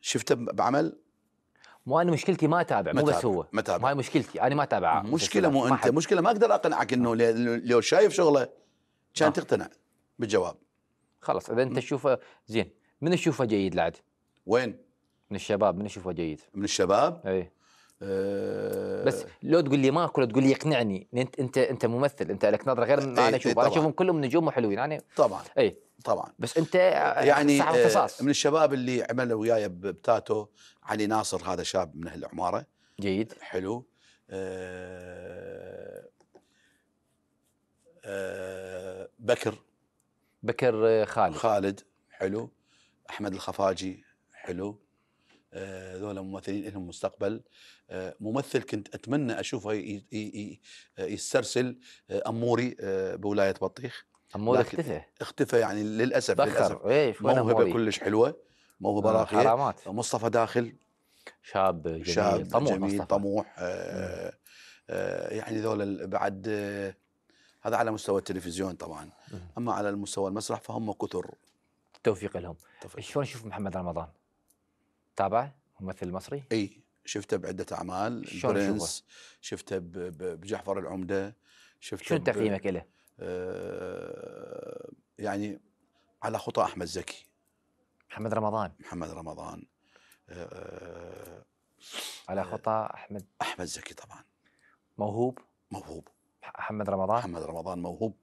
شفته بعمل مو انا مشكلتي ما اتابع مو بس هو ما تابع هاي مشكلتي انا ما اتابع مشكله مو انت مشكله ما اقدر اقنعك انه آه. لو شايف شغله كان آه. تقتنع بالجواب خلاص اذا انت تشوفه زين من تشوفه جيد لعد وين من الشباب من يشوفه جيد من الشباب ايه بس آه. لو تقول لي ماكو لو تقول لي يقنعني انت انت انت ممثل انت لك نظره غير ما إيه، انا اشوف إيه، انا اشوفهم كلهم نجوم وحلوين يعني طبعا اي طبعا بس انت يعني آه، من الشباب اللي عملوا وياي بتاتو علي ناصر هذا شاب من اهل العماره جيد حلو أه أه بكر بكر آه، خالد خالد حلو احمد الخفاجي حلو ذولا ممثلين لهم مستقبل آه، ممثل كنت اتمنى اشوفه يسترسل آه، اموري آه، بولايه بطيخ اموري اختفى اختفى يعني للاسف بخر للاسف موهبه كلش حلوه موهبه راقيه مصطفى داخل شاب جميل شاب طموح جميل مصطفى. طموح آآ آآ يعني ذول بعد هذا على مستوى التلفزيون طبعا اما على المستوى المسرح فهم كثر التوفيق لهم شلون نشوف محمد رمضان تابع ممثل مصري اي شفته بعده اعمال برنس شفته بجعفر العمده شفته شو تقييمك له؟ آه، يعني على خطى احمد زكي محمد رمضان محمد رمضان آه، على آه، خطى احمد احمد زكي طبعا موهوب موهوب محمد رمضان محمد رمضان موهوب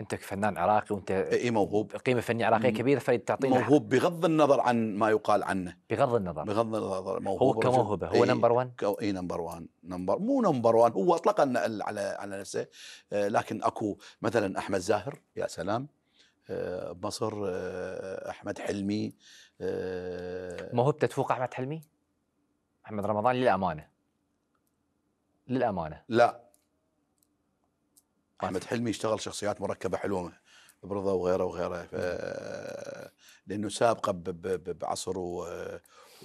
انت كفنان عراقي وانت اي موهوب قيمه فنيه عراقيه كبيره فتعطينا موهوب بغض النظر عن ما يقال عنه بغض النظر بغض النظر موهوب هو كموهبه هو إيه نمبر 1 اي نمبر 1 نمبر مو نمبر 1 هو اطلق على على نفسه آه، لكن اكو مثلا احمد زاهر يا سلام آه, آه، احمد حلمي آه، موهبته تفوق احمد حلمي؟ احمد رمضان للامانه للامانه لا احمد حلمي اشتغل شخصيات مركبه حلوه برضا وغيره وغيره ف... لانه سابقه ب... ب... بعصر و...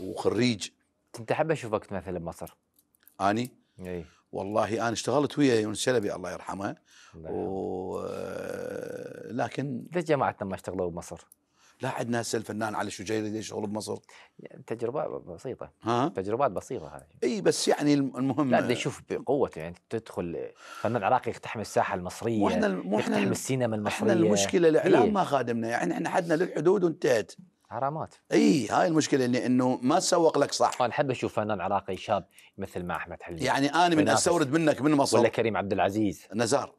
وخريج كنت احب اشوفك تمثل بمصر اني؟ اي والله انا اشتغلت ويا يونس شلبي الله يرحمه و... لكن ليش جماعتنا ما اشتغلوا بمصر؟ لا عندنا هسه الفنان علي شجيري يشتغل بمصر تجربة بسيطة ها؟ تجربات بسيطة هذه اي بس يعني المهم لا بدي اشوف بقوته يعني تدخل فنان عراقي يقتحم الساحة المصرية مو احنا مو احنا يقتحم السينما المصرية احنا المشكلة الاعلام إيه؟ ما خادمنا يعني احنا حدنا للحدود وانتهت حرامات اي هاي المشكله اللي انه ما تسوق لك صح انا احب اشوف فنان عراقي شاب مثل ما احمد حلمي يعني انا من استورد منك من مصر ولا كريم عبد العزيز نزار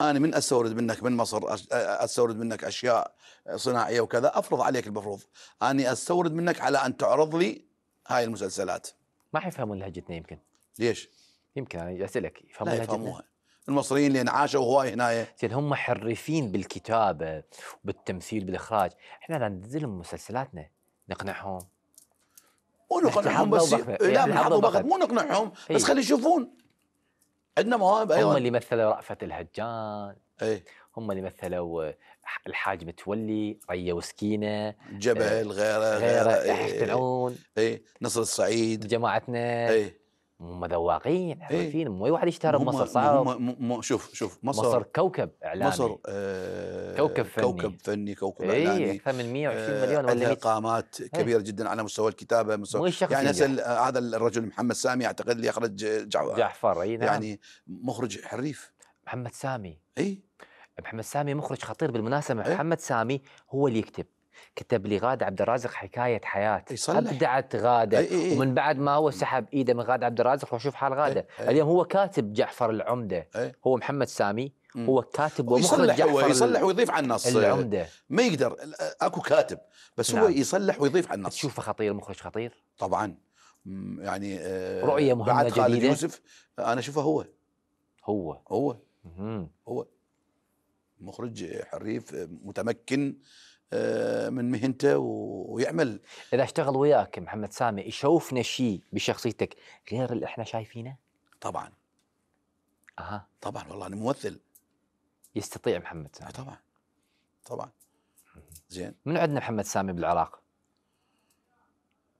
انا من استورد منك من مصر استورد منك اشياء صناعيه وكذا افرض عليك المفروض اني استورد منك على ان تعرض لي هاي المسلسلات ما حيفهمون لهجتنا يمكن ليش؟ يمكن انا اسالك يفهمون لا يفهموها المصريين اللي عاشوا هواي هنا زين هم حرفين بالكتابه وبالتمثيل بالاخراج احنا ننزلهم مسلسلاتنا نقنعهم مو نقنعهم بس لا مو نقنعهم بس إيه. خلي يشوفون عندنا مواهب ايضا أيوة. هم اللي مثلوا رأفت الهجان اي هم اللي مثلوا الحاج متولي ريا وسكينه جبل غيره آه، غيره, غيرة إيه تحت العون اي نصر الصعيد جماعتنا اي مذواقين إيه. عارفين مو اي واحد يشتهر بمصر صح؟ شوف شوف مصر مصر كوكب اعلامي مصر آه كوكب فني كوكب فني كوكب إيه، اعلامي اي اكثر من 120 آه، مليون ولا قامات إيه. كبيره جدا على مستوى الكتابه مستوى يعني آه، هذا الرجل محمد سامي اعتقد اللي يخرج جعفر جعفر اي نعم يعني مخرج حريف محمد سامي اي محمد سامي مخرج خطير بالمناسبه محمد سامي هو اللي يكتب كتب لي غاد عبد الرازق حكاية حياة يصلح. أبدعت غادة أي أي أي. ومن بعد ما هو سحب إيده من غاد عبد الرازق وشوف حال غادة أي أي. اليوم هو كاتب جعفر العمدة أي. هو محمد سامي م. هو كاتب ومخرج جعفر يصلح ويضيف على النص العمدة ما يقدر أكو كاتب بس نعم. هو يصلح ويضيف على النص تشوفه خطير مخرج خطير طبعا يعني آه، رؤية مهمة بعد خالد جديدة. يوسف أنا أشوفه هو هو هو هو مخرج حريف متمكن آه، من مهنته ويعمل اذا اشتغل وياك محمد سامي يشوفنا شيء بشخصيتك غير اللي احنا شايفينه طبعا اها طبعا والله انا ممثل يستطيع محمد سامي آه، طبعا طبعا زين من عندنا محمد سامي بالعراق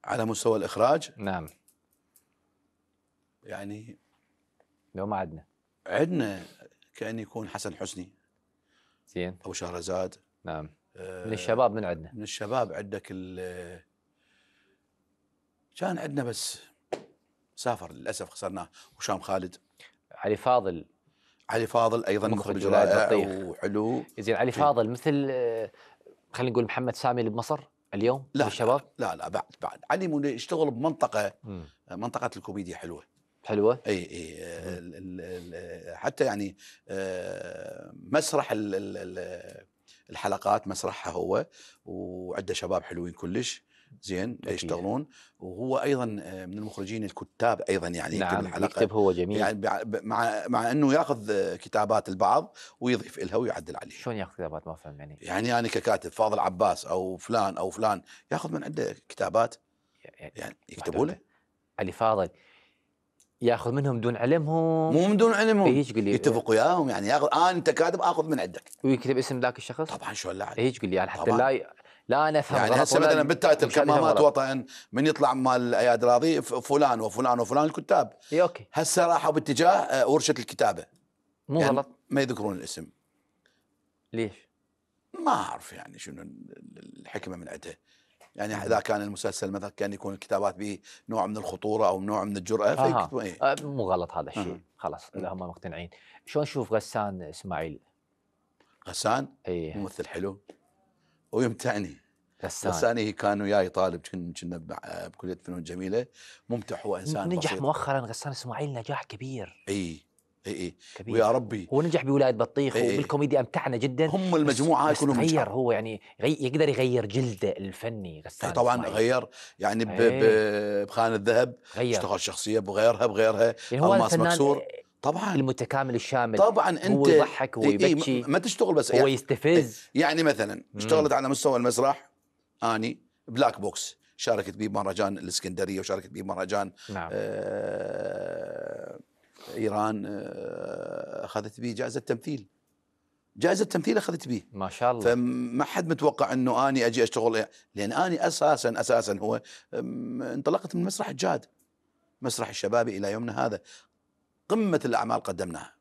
على مستوى الاخراج نعم يعني لو ما عندنا عندنا كان يكون حسن حسني زين او شهرزاد نعم من الشباب من عندنا من الشباب عندك ال كان عندنا بس سافر للاسف خسرناه وشام خالد علي فاضل علي فاضل ايضا مخرج رائع وحلو زين علي فاضل مثل آه، خلينا نقول محمد سامي اللي بمصر اليوم لا الشباب لا لا بعد بعد علي يشتغل بمنطقه مم. آه، منطقه الكوميديا حلوه حلوه اي اي آه، حتى يعني مسرح ال الحلقات مسرحها هو وعنده شباب حلوين كلش زين يشتغلون وهو ايضا آه، من المخرجين الكتاب ايضا يعني نعم يكتب الحلقه يكتب هو جميل يعني مع مع انه ياخذ آه، كتابات البعض ويضيف لها ويعدل عليها شلون ياخذ كتابات ما فهم يعني يعني انا ككاتب فاضل عباس او فلان او فلان ياخذ من عنده كتابات يعني يكتبوا له علي فاضل ياخذ منهم دون علمهم مو من دون علمهم هيك إيه، قول لي يتفقوا وياهم يعني ياخذ آه انت كاتب اخذ من عندك ويكتب اسم ذاك الشخص طبعا شو لا اي قول لي يعني حتى طبعاً. لا ي... لا نفهم يعني هسه مثلا بالتايتل كمامات وطن من يطلع مال الاياد راضي فلان وفلان وفلان الكتاب اي اوكي هسه راحوا باتجاه آه، ورشه الكتابه مو يعني غلط ما يذكرون الاسم ليش؟ ما اعرف يعني شنو الحكمه من عندها يعني اذا كان المسلسل مثلا كان يكون الكتابات به نوع من الخطوره او نوع من الجراه فيكتبون إيه؟ آه، مو غلط هذا الشيء خلاص اذا هم مقتنعين شلون نشوف غسان اسماعيل غسان إيه. ممثل حلو ويمتعني غسان هي كان وياي طالب كنا بكليه فنون جميله ممتع هو انسان نجح بسيط. مؤخرا غسان اسماعيل نجاح كبير اي اي اي ويا ربي ونجح بولايه بطيخ إيه،, إيه وبالكوميديا امتعنا جدا هم المجموعه كلهم غير هو يعني غي يقدر يغير جلده الفني غسان إيه، طبعا إسماعيل. غير يعني إيه بخان الذهب غير اشتغل شخصيه بغيرها بغيرها يعني هو الفنان مكسور طبعا المتكامل الشامل طبعا انت هو يضحك ويبكي إيه, إيه، ما تشتغل بس هو يعني يستفز يعني مثلا اشتغلت على مستوى المسرح اني بلاك بوكس شاركت بمهرجان الاسكندريه وشاركت بمهرجان نعم. آه ايران آه، اخذت به جائزه تمثيل جائزه تمثيل اخذت به ما شاء الله فما حد متوقع انه اني اجي اشتغل لان اني اساسا اساسا هو انطلقت من مسرح الجاد مسرح الشباب الى يومنا هذا قمه الاعمال قدمناها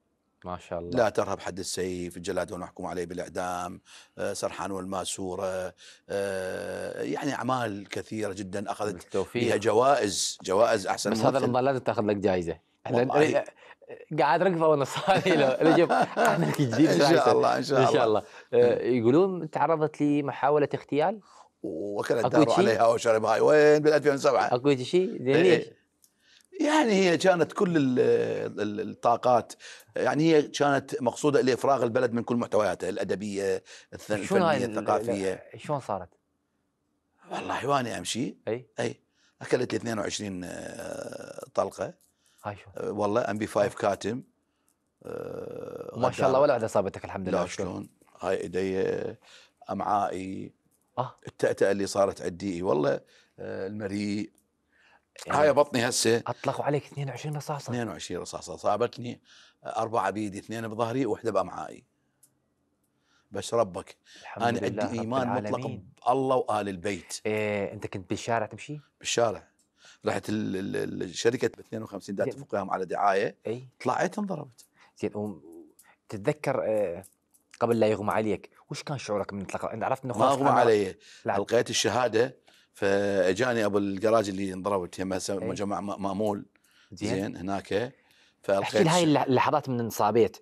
ما شاء الله لا ترهب حد السيف الجلاد ونحكم عليه بالإعدام آه، سرحان والماسورة آه، يعني أعمال كثيرة جدا أخذت فيها جوائز جوائز أحسن بس هذا ما لازم تأخذ لك جائزة احنا قاعد رقفه ونصاري لو نجيب عملك جديد ان شاء الله ان شاء الله ان شاء الله آه، يقولون تعرضت لمحاوله اغتيال وكلت داروا عليها وشربها وين بال 2007 اكو شيء إيه، إيه. ليش؟ يعني هي كانت كل الطاقات يعني هي كانت مقصوده لافراغ البلد من كل محتوياتها الادبيه الفنيه الثقافيه شلون صارت؟ والله وانا امشي اي اي اكلت لي 22 آه، طلقه أيوة. والله ام بي 5 كاتم أه، ما شاء الله ولا وحده صابتك الحمد لله لا شلون هاي ايدي امعائي آه. التأتأة اللي صارت عندي والله أه، المريء يعني هاي بطني هسه اطلقوا عليك 22 رصاصه 22 رصاصه صابتني اربعه بيدي اثنين بظهري وحده بامعائي بس ربك انا عندي ايمان مطلق بالله وال البيت إيه انت كنت بالشارع تمشي؟ بالشارع رحت الشركه ب 52 دات تفوقهم على دعايه اي طلعت انضربت زين تتذكر آه، قبل لا يغمى عليك وش كان شعورك من تلقى انت عرفت انه ما اغمى علي القيت الشهاده فاجاني ابو الجراج اللي انضربت يم مجمع مامول زين, زين هناك فالقيت احكي هاي اللحظات من انصابيت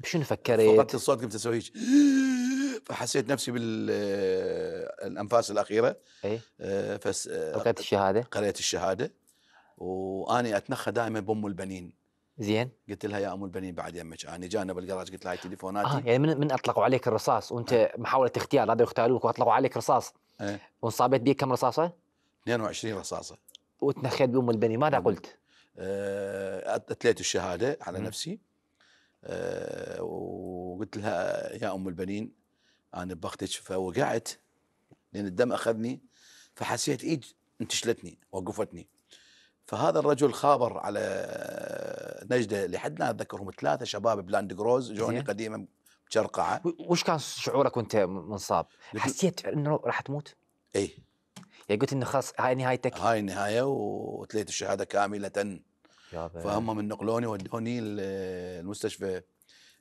بشنو فكرت؟ فقدت الصوت قمت اسوي هيك فحسيت نفسي بالانفاس آه، الاخيره اي آه، فس... آه، قريت الشهاده قريت الشهاده واني اتنخى دائما بام البنين زين قلت لها يا ام البنين بعد يمك انا جانا بالجراج قلت لها هاي تليفوناتي آه يعني من من اطلقوا عليك الرصاص وانت آه. محاوله اختيار هذا يختالوك واطلقوا عليك رصاص آه. وانصابت بيك كم رصاصه؟ 22 رصاصه وتنخيت بام البنين ماذا نعم. قلت؟ آه اتليت الشهاده على م. نفسي آه وقلت لها يا ام البنين انا بختك فوقعت لان الدم اخذني فحسيت ايد انتشلتني وقفتني فهذا الرجل خابر على نجده لحد الان اتذكرهم ثلاثه شباب بلاند جروز جوني قديما بشرقعه وش كان شعورك وانت منصاب؟ حسيت انه راح تموت؟ اي يعني قلت انه خلاص هاي نهايتك هاي النهايه وتليت الشهاده كامله فهم من نقلوني ودوني المستشفى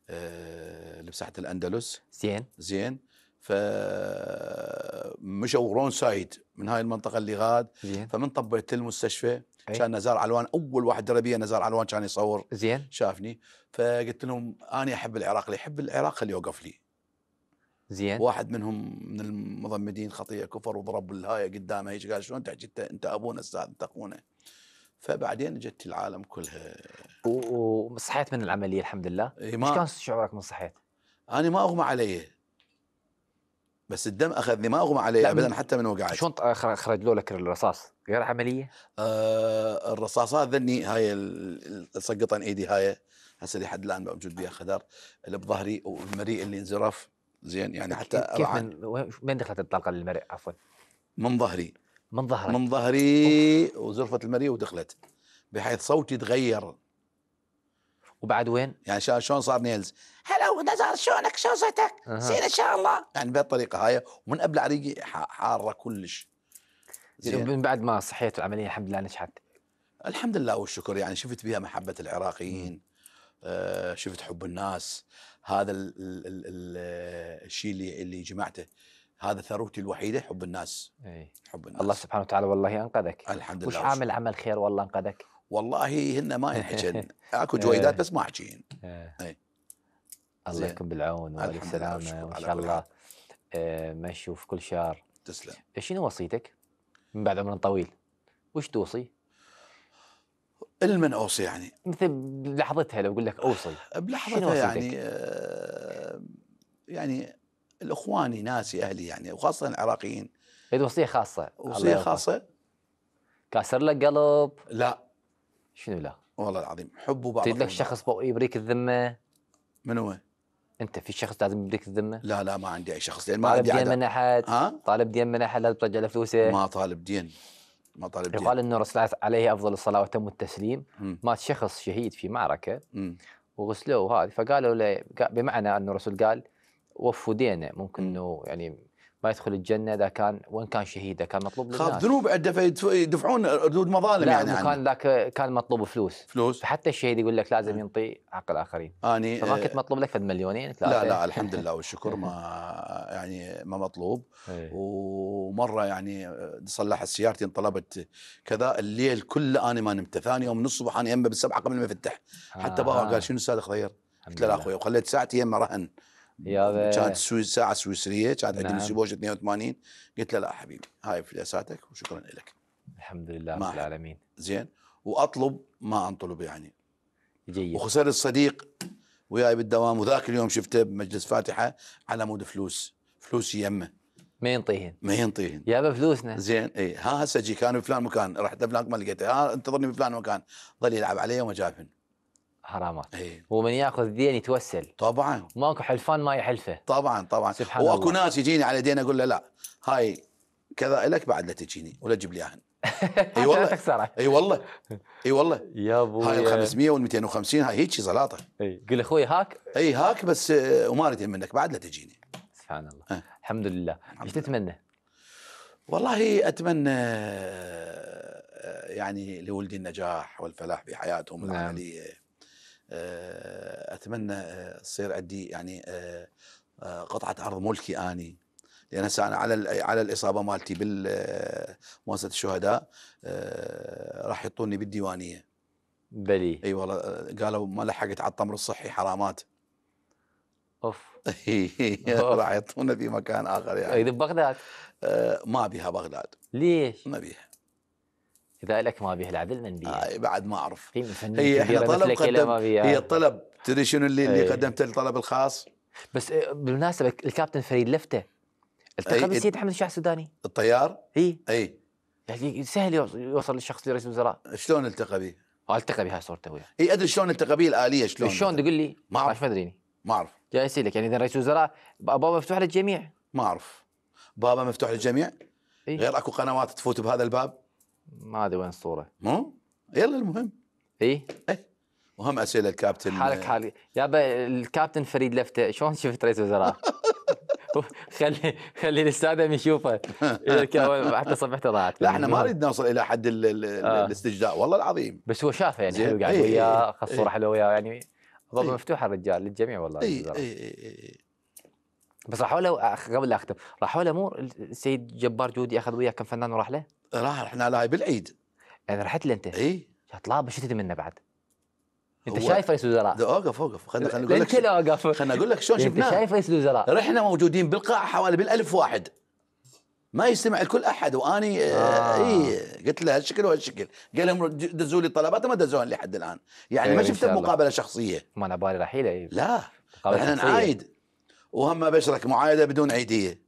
آه، لمساحه الاندلس زين زين فمشوا رون سايد من هاي المنطقه اللي غاد زين فمن طبيت المستشفى أي. كان نزار علوان اول واحد دربيه نزار علوان كان يصور زين شافني فقلت لهم انا احب العراق اللي يحب العراق اللي يوقف لي زين واحد منهم من المضمدين خطيه كفر وضرب الهايه قدامه هيك قال شلون تحكي انت ابونا استاذ انت اخونا فبعدين جت العالم كلها وصحيت من العمليه الحمد لله ايش ما كان شعورك من صحيت؟ انا ما اغمى علي بس الدم اخذني ما اغمى علي ابدا حتى من وقعت شلون خرج لك الرصاص؟ غير عمليه؟ آه الرصاصات ذني هاي سقطن ايدي هاي هسه لحد الان موجود بها خدر اللي بظهري والمريء اللي انزرف زين يعني حتى كيف من وين دخلت الطلقه للمرء عفوا؟ من ظهري من ظهرك من ظهري وزرفة المريء ودخلت بحيث صوتي تغير وبعد وين؟ يعني شلون صار نيلز هلا نزار شلونك شلون صوتك؟ أه. زين ان شاء الله يعني بهالطريقه هاي ومن قبل عريقي حاره كلش زين من بعد ما صحيت العمليه الحمد لله نجحت الحمد لله والشكر يعني شفت بها محبه العراقيين آه شفت حب الناس هذا الشيء اللي اللي جمعته هذا ثروتي الوحيده حب الناس أي. حب الناس الله سبحانه وتعالى والله انقذك الحمد لله وش عامل عمل خير والله انقذك والله هن ما ينحكن اكو جويدات بس ما احكيهن الله يكون بالعون والسلامة ان وان شاء الله ما نشوف كل شهر تسلم شنو وصيتك من بعد عمر طويل وش توصي؟ المن اوصي يعني مثل بلحظتها لو اقول لك اوصي بلحظتها يعني آه يعني الاخواني ناسي اهلي يعني وخاصه العراقيين هذه وصيه خاصه وصيه خاصه كاسر لك قلب لا شنو لا؟ والله العظيم حبوا بعض تريد لك شخص يبريك الذمه من هو؟ انت في شخص لازم يبريك الذمه؟ لا لا ما عندي اي شخص لان ما طالب عندي دين من احد ها؟ طالب دين من احد لازم ترجع له فلوسه ما طالب دين ما طالب دين يقال انه الرسول عليه افضل الصلاه وتم التسليم م. مات شخص شهيد في معركه م. وغسلوه هذا فقالوا له بمعنى انه الرسول قال دينه ممكن انه يعني ما يدخل الجنه اذا كان وان كان شهيد كان مطلوب للناس خاف ذنوب يدفعون ردود مظالم لا يعني كان ذاك كان مطلوب فلوس فلوس فحتى الشهيد يقول لك لازم آه. ينطي حق الاخرين اني فما آه، كنت مطلوب لك فد مليونين لا لا الحمد لله والشكر ما يعني ما مطلوب إيه. ومره يعني آه، صلحت سيارتي انطلبت كذا الليل كله انا ما نمت ثاني يوم من الصبح انا يمه بالسبعه قبل ما افتح حتى بابا قال شنو استاذ خضير؟ قلت له لا اخوي وخليت ساعتي يمه رهن كانت ساعه سويسريه كانت عندي نعم. سيبوش 82 قلت له لا حبيبي هاي فلوساتك وشكرا لك الحمد لله رب العالمين زين واطلب ما انطلب يعني جيد وخسرت صديق وياي بالدوام وذاك اليوم شفته بمجلس فاتحه على مود فلوس فلوس يمه ما ينطيهن ما ينطيهن يابا فلوسنا زين اي ها هسه جي كان بفلان مكان رحت لفلان ما لقيته ها انتظرني بفلان مكان ظل يلعب علي وما جابهن هرامات أيه. ومن ياخذ دين يتوسل طبعا ماكو حلفان ما يحلفه طبعا طبعا سبحان واكو الله. ناس يجيني على دين اقول له لا هاي كذا لك بعد لا تجيني ولا تجيب لي اياهن اي والله اي والله اي والله يا ابوي هاي ال 500 وال 250 هاي هيك زلاطه اي قل اخوي هاك اي هاك بس آه، وما اريد منك بعد لا تجيني سبحان الله أه. الحمد لله ايش تتمنى؟ والله اتمنى آه، يعني لولدي النجاح والفلاح في حياتهم نعم. العمليه آه، اتمنى آه، تصير عندي يعني آه، قطعه ارض ملكي اني لان هسه انا على على الاصابه مالتي بالمؤسسه الشهداء راح يحطوني بالديوانيه بلي اي والله قالوا ما لحقت على التمر الصحي حرامات اوف راح يحطونا في مكان اخر يعني اي بغداد ما بيها بغداد ليش؟ ما بيها لذلك ما بيها العدل من بيه آه بعد ما اعرف هي احنا طلب قدم هي الطلب تدري شنو اللي, اللي إيه. قدمته للطلب الخاص بس إيه، بالمناسبه الكابتن فريد لفته التقى بالسيد احمد الشاح السوداني الطيار اي اي يعني سهل يوصل للشخص اللي رئيس الوزراء شلون التقى به؟ آه، التقى بهاي صورته وياه اي ادري شلون التقى به الاليه شلون إيه، شلون تقول لي؟ ما اعرف ما ادري ما اعرف جاي اسالك يعني اذا رئيس الوزراء بابا مفتوح للجميع ما اعرف بابا مفتوح للجميع؟ إيه؟ غير اكو قنوات تفوت بهذا الباب ما ادري وين الصوره مو يلا المهم اي اي وهم اسئله الكابتن حالك حالي با الكابتن فريد لفته شلون شفت رئيس الوزراء؟ خلي خلي الاستاذ يشوفه حتى صفحته ضاعت لا احنا ما نريد نوصل الى حد الـ الـ آه. الاستجداء والله العظيم بس هو شافه يعني حلو قاعد إيه، وياه اخذ صوره حلوه وياه يعني ظل ايه مفتوحه الرجال للجميع والله اي اي اي بس راحوا له قبل لا اختم راحوا له مو السيد جبار جودي اخذ وياه كم فنان وراح له؟ راح رحنا لها بالعيد يعني رحت انت اي يطلع بشتتي منه بعد انت شايف رئيس الوزراء اوقف اوقف خلنا خلنا نقول لك انت اوقف خلنا اقول لك شلون شفناه انت شايف رئيس الوزراء رحنا موجودين بالقاعه حوالي بالألف واحد ما يستمع الكل احد واني آه. آه. اي قلت له هالشكل وهالشكل قال لهم دزوا لي طلبات ما دزوها لحد الان يعني ما إيه، شفت مقابله شخصيه ما انا بالي رحيله اي لا احنا نعايد وهم بشرك معايده بدون عيديه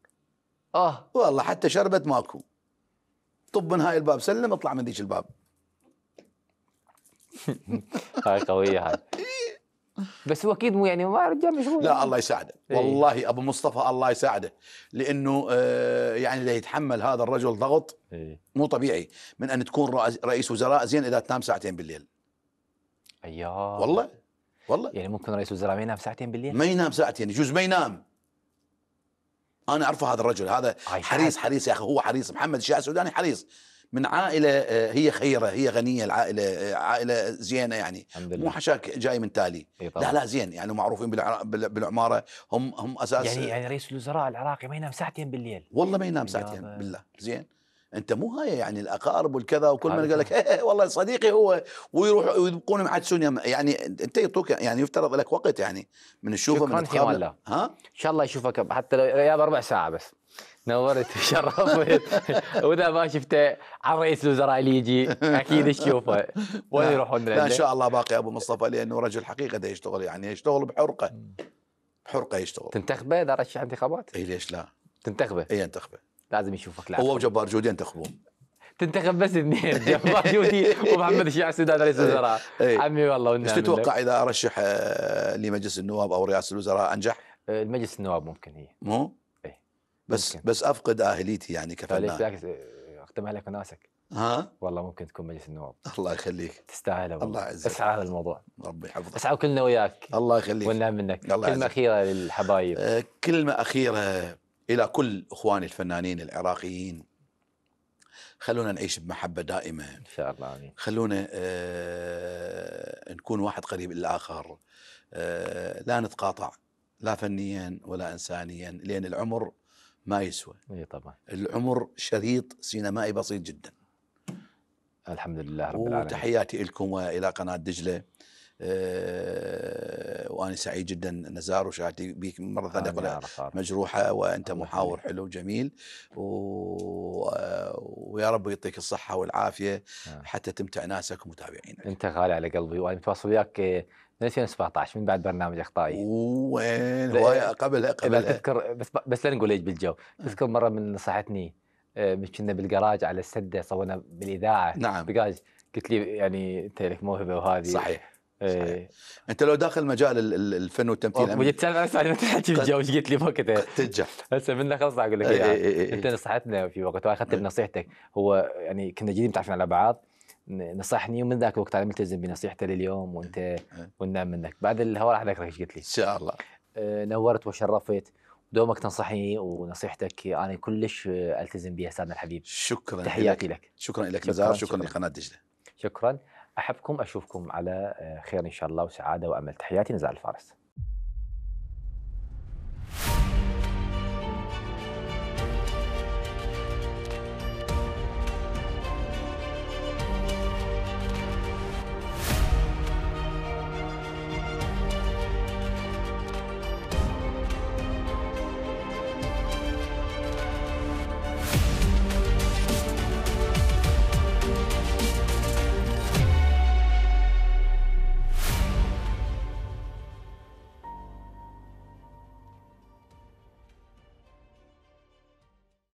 اه والله حتى شربت ماكو طب من هاي الباب سلم اطلع من ذيك الباب هاي قويه هاي بس هو اكيد مو يعني ما رجال مشغول لا الله يساعده إيه. والله ابو مصطفى الله يساعده لانه آه، يعني يعني يتحمل هذا الرجل ضغط إيه. مو طبيعي من ان تكون رئيس وزراء زين اذا تنام ساعتين بالليل ايوه والله والله يعني ممكن رئيس وزراء ما ينام ساعتين بالليل ما ينام ساعتين يجوز ما ينام انا اعرفه هذا الرجل هذا حريص حريص يا اخي هو حريص محمد الشيعي السوداني حريص من عائله آه، هي خيره هي غنيه العائله آه، عائله زينه يعني مو حشاك جاي من تالي لا لا زين يعني معروفين بالعماره هم هم اساس يعني يعني رئيس الوزراء العراقي ما ينام ساعتين بالليل والله ما ينام ساعتين بالله زين انت مو هاي يعني الاقارب والكذا وكل من قال لك إيه والله صديقي هو ويروح ويبقون يحدثون يعني انت يعطوك يعني يفترض لك وقت يعني من تشوفه من حيوان ها ان شاء الله يشوفك حتى لو يا ربع ساعه بس نورت وشرفت واذا ما شفته على رئيس الوزراء اللي يجي اكيد تشوفه وين يروحون لا ان شاء الله باقي ابو مصطفى لانه رجل حقيقه ده يشتغل يعني يشتغل بحرقه بحرقه يشتغل تنتخبه اذا رشح انتخابات اي ليش لا تنتخبه اي انتخبه لازم يشوفك لا هو وجبار جودي ينتخبون تنتخب بس اثنين جبار جودي ومحمد الشيعي السودان رئيس إيه، الوزراء إيه. عمي والله ايش تتوقع اذا ارشح آه، لمجلس النواب او رئاسه الوزراء انجح؟ آه، المجلس النواب ممكن هي إيه. مو؟ ايه بس ممكن. بس افقد اهليتي يعني كفنان اختم آه، عليك وناسك ها والله ممكن تكون مجلس النواب الله يخليك تستاهل الله يعزك اسعى هذا الموضوع ربي يحفظك اسعى كلنا وياك الله يخليك والنعم منك الله كلمه عزيز. اخيره للحبايب كلمه اخيره إلى كل إخواني الفنانين العراقيين خلونا نعيش بمحبة دائمة إن شاء الله آمين خلونا آه نكون واحد قريب للآخر آه لا نتقاطع لا فنيا ولا إنسانيا لأن العمر ما يسوى اي طبعا العمر شريط سينمائي بسيط جدا الحمد لله رب العالمين وتحياتي لكم والى قناه دجله آه، وانا سعيد جدا نزار وشاهدتي بك مره ثانيه آه مجروحه وانت محاور حلو جميل و... ويا رب يعطيك الصحه والعافيه آه. حتى تمتع ناسك ومتابعينك انت غالي على قلبي وانا متواصل وياك آه، من 2017 من بعد برنامج اخطائي وين هوايه قبل آه، قبل إيه، تذكر بس بس لا نقول ايش بالجو تذكر مره من نصحتني كنا بالقراج على السده صورنا بالاذاعه نعم بالجراج قلت لي يعني انت لك موهبه وهذه صحيح إيه. انت لو داخل مجال الفن والتمثيل وجبت انا هسه انت حكي وش قلت لي وقتها تنجح هسه منك خلص اقول لك إيه، إيه، انت نصحتنا في وقت واخذت بنصيحتك هو يعني كنا جديد متعرفين على بعض نصحني ومن ذاك الوقت انا ملتزم بنصيحته لليوم وانت والنام منك بعد الهواء راح اذكرك ايش قلت لي ان شاء الله نورت وشرفت دومك تنصحني ونصيحتك انا يعني كلش التزم بها سادنا الحبيب شكرا تحياتي لك. لك شكرا لك نزار شكرا, شكرا لقناه دجله شكرا احبكم اشوفكم على آه، خير ان شاء الله وسعاده وامل تحياتي نزال الفارس